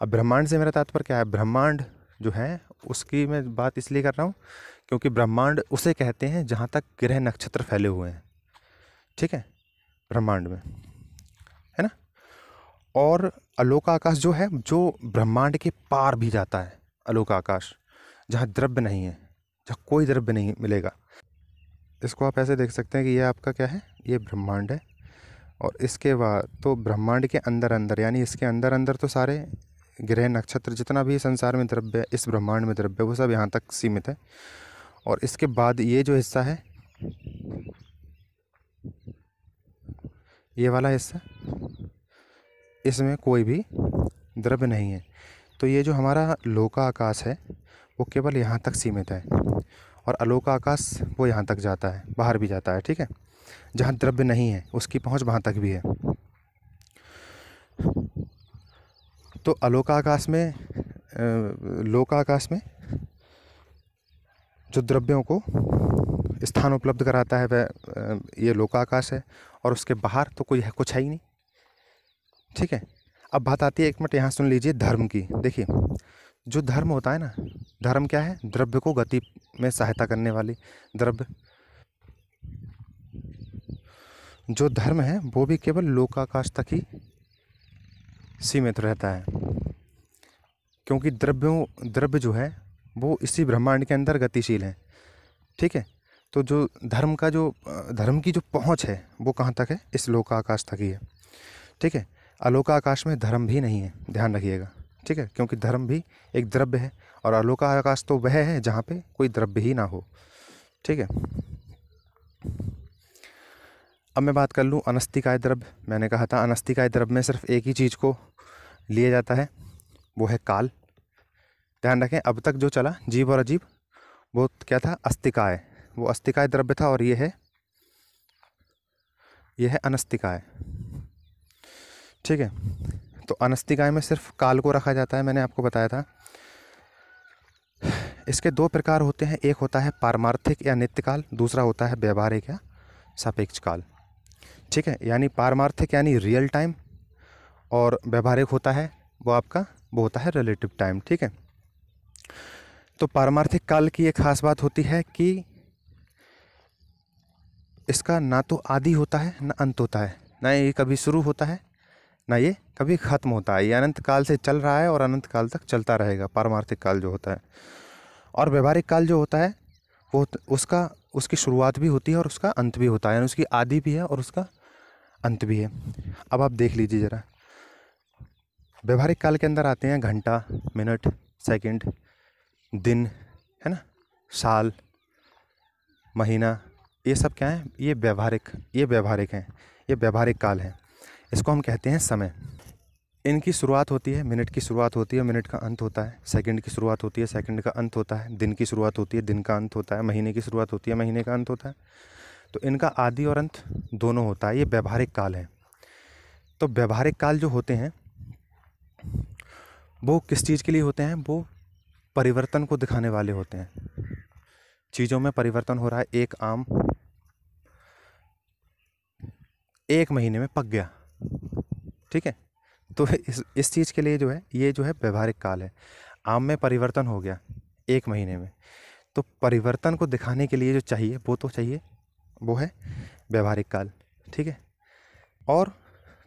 अब ब्रह्मांड से मेरा तात्पर्य क्या है ब्रह्मांड जो है उसकी मैं बात इसलिए कर रहा हूँ क्योंकि ब्रह्मांड उसे कहते हैं जहाँ तक ग्रह नक्षत्र फैले हुए हैं ठीक है ब्रह्मांड में है ना और अलोक आकाश जो है जो ब्रह्मांड के पार भी जाता है अलोक आकाश जहाँ द्रव्य नहीं है जहाँ कोई द्रव्य नहीं मिलेगा इसको आप ऐसे देख सकते हैं कि ये आपका क्या है ये ब्रह्मांड है और इसके बाद तो ब्रह्मांड के अंदर अंदर यानी इसके अंदर अंदर तो सारे ग्रह नक्षत्र जितना भी संसार में द्रव्य है इस ब्रह्मांड में द्रव्य वो सब यहाँ तक सीमित है और इसके बाद ये जो हिस्सा है ये वाला हिस्सा इसमें कोई भी द्रव्य नहीं है तो ये जो हमारा लोका आकाश है वो केवल यहाँ तक सीमित है और अलोका आकाश वो यहाँ तक जाता है बाहर भी जाता है ठीक है जहाँ द्रव्य नहीं है उसकी पहुँच वहाँ तक भी है तो अलोका आकाश में लोका आकाश में जो द्रव्यों को स्थान उपलब्ध कराता है वह ये लोका आकाश है और उसके बाहर तो कोई है कुछ है ही नहीं ठीक है अब बात आती है एक मिनट यहाँ सुन लीजिए धर्म की देखिए जो धर्म होता है ना धर्म क्या है द्रव्य को गति में सहायता करने वाली द्रव्य जो धर्म है वो भी केवल लोकाकाश तक ही सीमित रहता है क्योंकि द्रव्यों द्रव्य जो है वो इसी ब्रह्मांड के अंदर गतिशील है ठीक है तो जो धर्म का जो धर्म की जो पहुंच है वो कहाँ तक है इस लोकाकाश तक ही है ठीक है आकाश में धर्म भी नहीं है ध्यान रखिएगा ठीक है क्योंकि धर्म भी एक द्रव्य है और अलोका आकाश तो वह है जहाँ पे कोई द्रव्य ही ना हो ठीक है अब मैं बात कर लूँ अनस्तिकाय द्रव्य मैंने कहा था अनस्तिकाय द्रव्य में सिर्फ एक ही चीज़ को लिया जाता है वो है काल ध्यान रखें अब तक जो चला जीव और अजीब वो क्या था अस्तिकाय वो अस्तिकाय द्रव्य था और ये है यह है अनस्तिकाय ठीक है तो अनस्ती गाय में सिर्फ काल को रखा जाता है मैंने आपको बताया था इसके दो प्रकार होते हैं एक होता है पारमार्थिक या नित्यकाल दूसरा होता है व्यवहारिक या सापेक्ष काल ठीक है यानी पारमार्थिक यानी रियल टाइम और व्यवहारिक होता है वो आपका वो होता है रिलेटिव टाइम ठीक है तो पारमार्थिक काल की एक खास बात होती है कि इसका ना तो आदि होता है ना अंत होता है ना ये कभी शुरू होता है ना ये कभी ख़त्म होता है ये अनंत काल से चल रहा है और अनंत काल तक चलता रहेगा पारमार्थिक काल जो होता है और व्यवहारिक काल जो होता है वो उसका उसकी शुरुआत भी होती है और उसका अंत भी होता है यानी उसकी आदि भी है और उसका अंत भी है अब आप देख लीजिए ज़रा व्यवहारिक काल के अंदर आते हैं घंटा मिनट सेकंड, दिन है ना साल महीना ये सब क्या है ये व्यवहारिक ये व्यवहारिक हैं ये व्यवहारिक काल है इसको हम कहते हैं समय इनकी शुरुआत होती है मिनट की शुरुआत होती है मिनट का अंत होता है सेकंड की शुरुआत होती है सेकंड का अंत होता है दिन की शुरुआत होती है दिन का अंत होता है महीने की शुरुआत होती है महीने का अंत होता है तो इनका आदि और अंत दोनों होता है ये व्यवहारिक काल है तो व्यवहारिक काल जो होते हैं वो किस चीज़ के लिए होते हैं वो परिवर्तन को दिखाने वाले होते हैं चीज़ों में परिवर्तन हो रहा है एक आम एक महीने में पक गया ठीक है तो इस इस चीज़ के लिए जो है ये जो है व्यवहारिक काल है आम में परिवर्तन हो गया एक महीने में तो परिवर्तन को दिखाने के लिए जो चाहिए वो तो चाहिए वो है व्यवहारिक काल ठीक है और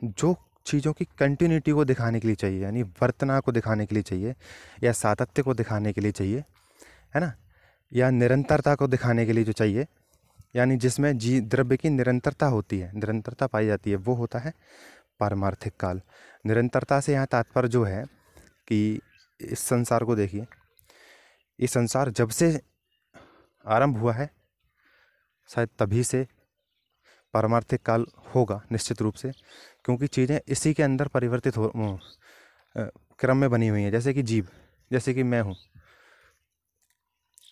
जो चीज़ों की कंटिन्यूटी को दिखाने के लिए चाहिए यानी वर्तना को दिखाने के लिए चाहिए या सातत्य को दिखाने के लिए चाहिए है ना या निरंतरता को दिखाने के लिए जो चाहिए यानी जिसमें जी द्रव्य की निरंतरता होती है निरंतरता पाई जाती है वो होता है पारमार्थिक काल निरंतरता से यहाँ तात्पर्य जो है कि इस संसार को देखिए इस संसार जब से आरंभ हुआ है शायद तभी से पारमार्थिक काल होगा निश्चित रूप से क्योंकि चीज़ें इसी के अंदर परिवर्तित हो क्रम में बनी हुई हैं जैसे कि जीव जैसे कि मैं हूँ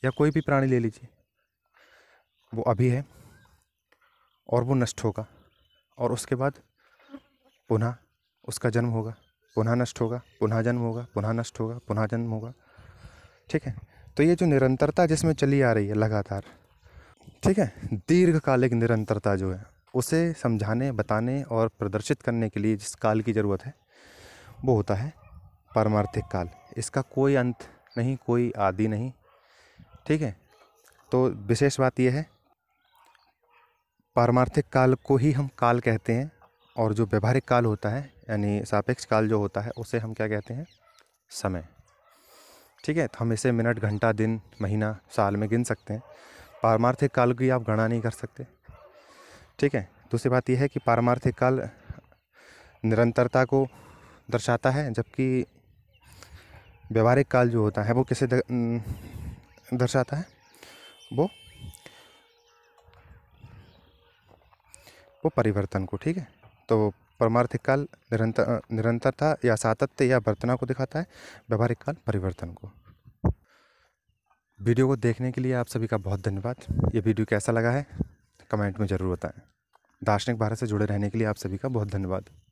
या कोई भी प्राणी ले लीजिए वो अभी है और वो नष्ट होगा और उसके बाद पुनः उसका जन्म होगा पुनः नष्ट होगा पुनः जन्म होगा पुनः नष्ट होगा पुनः जन्म होगा ठीक है तो ये जो निरंतरता जिसमें चली आ रही है लगातार ठीक है दीर्घकालिक निरंतरता जो है उसे समझाने बताने और प्रदर्शित करने के लिए जिस काल की ज़रूरत है वो होता है पारमार्थिक काल इसका कोई अंत नहीं कोई आदि नहीं ठीक है तो विशेष बात यह है पारमार्थिक काल को ही हम काल कहते हैं और जो व्यवहारिक काल होता है यानी सापेक्ष काल जो होता है उसे हम क्या कहते हैं समय ठीक है तो हम इसे मिनट घंटा दिन महीना साल में गिन सकते हैं पारमार्थिक काल की आप गणना नहीं कर सकते ठीक है दूसरी बात यह है कि पारमार्थिक काल निरंतरता को दर्शाता है जबकि व्यवहारिक काल जो होता है वो किसे दर्शाता है वो वो परिवर्तन को ठीक है तो परमार्थिक काल निरंतर निरंतरता या सातत्य या वर्तना को दिखाता है व्यवहारिक काल परिवर्तन को वीडियो को देखने के लिए आप सभी का बहुत धन्यवाद ये वीडियो कैसा लगा है कमेंट में ज़रूर बताएं दार्शनिक भारत से जुड़े रहने के लिए आप सभी का बहुत धन्यवाद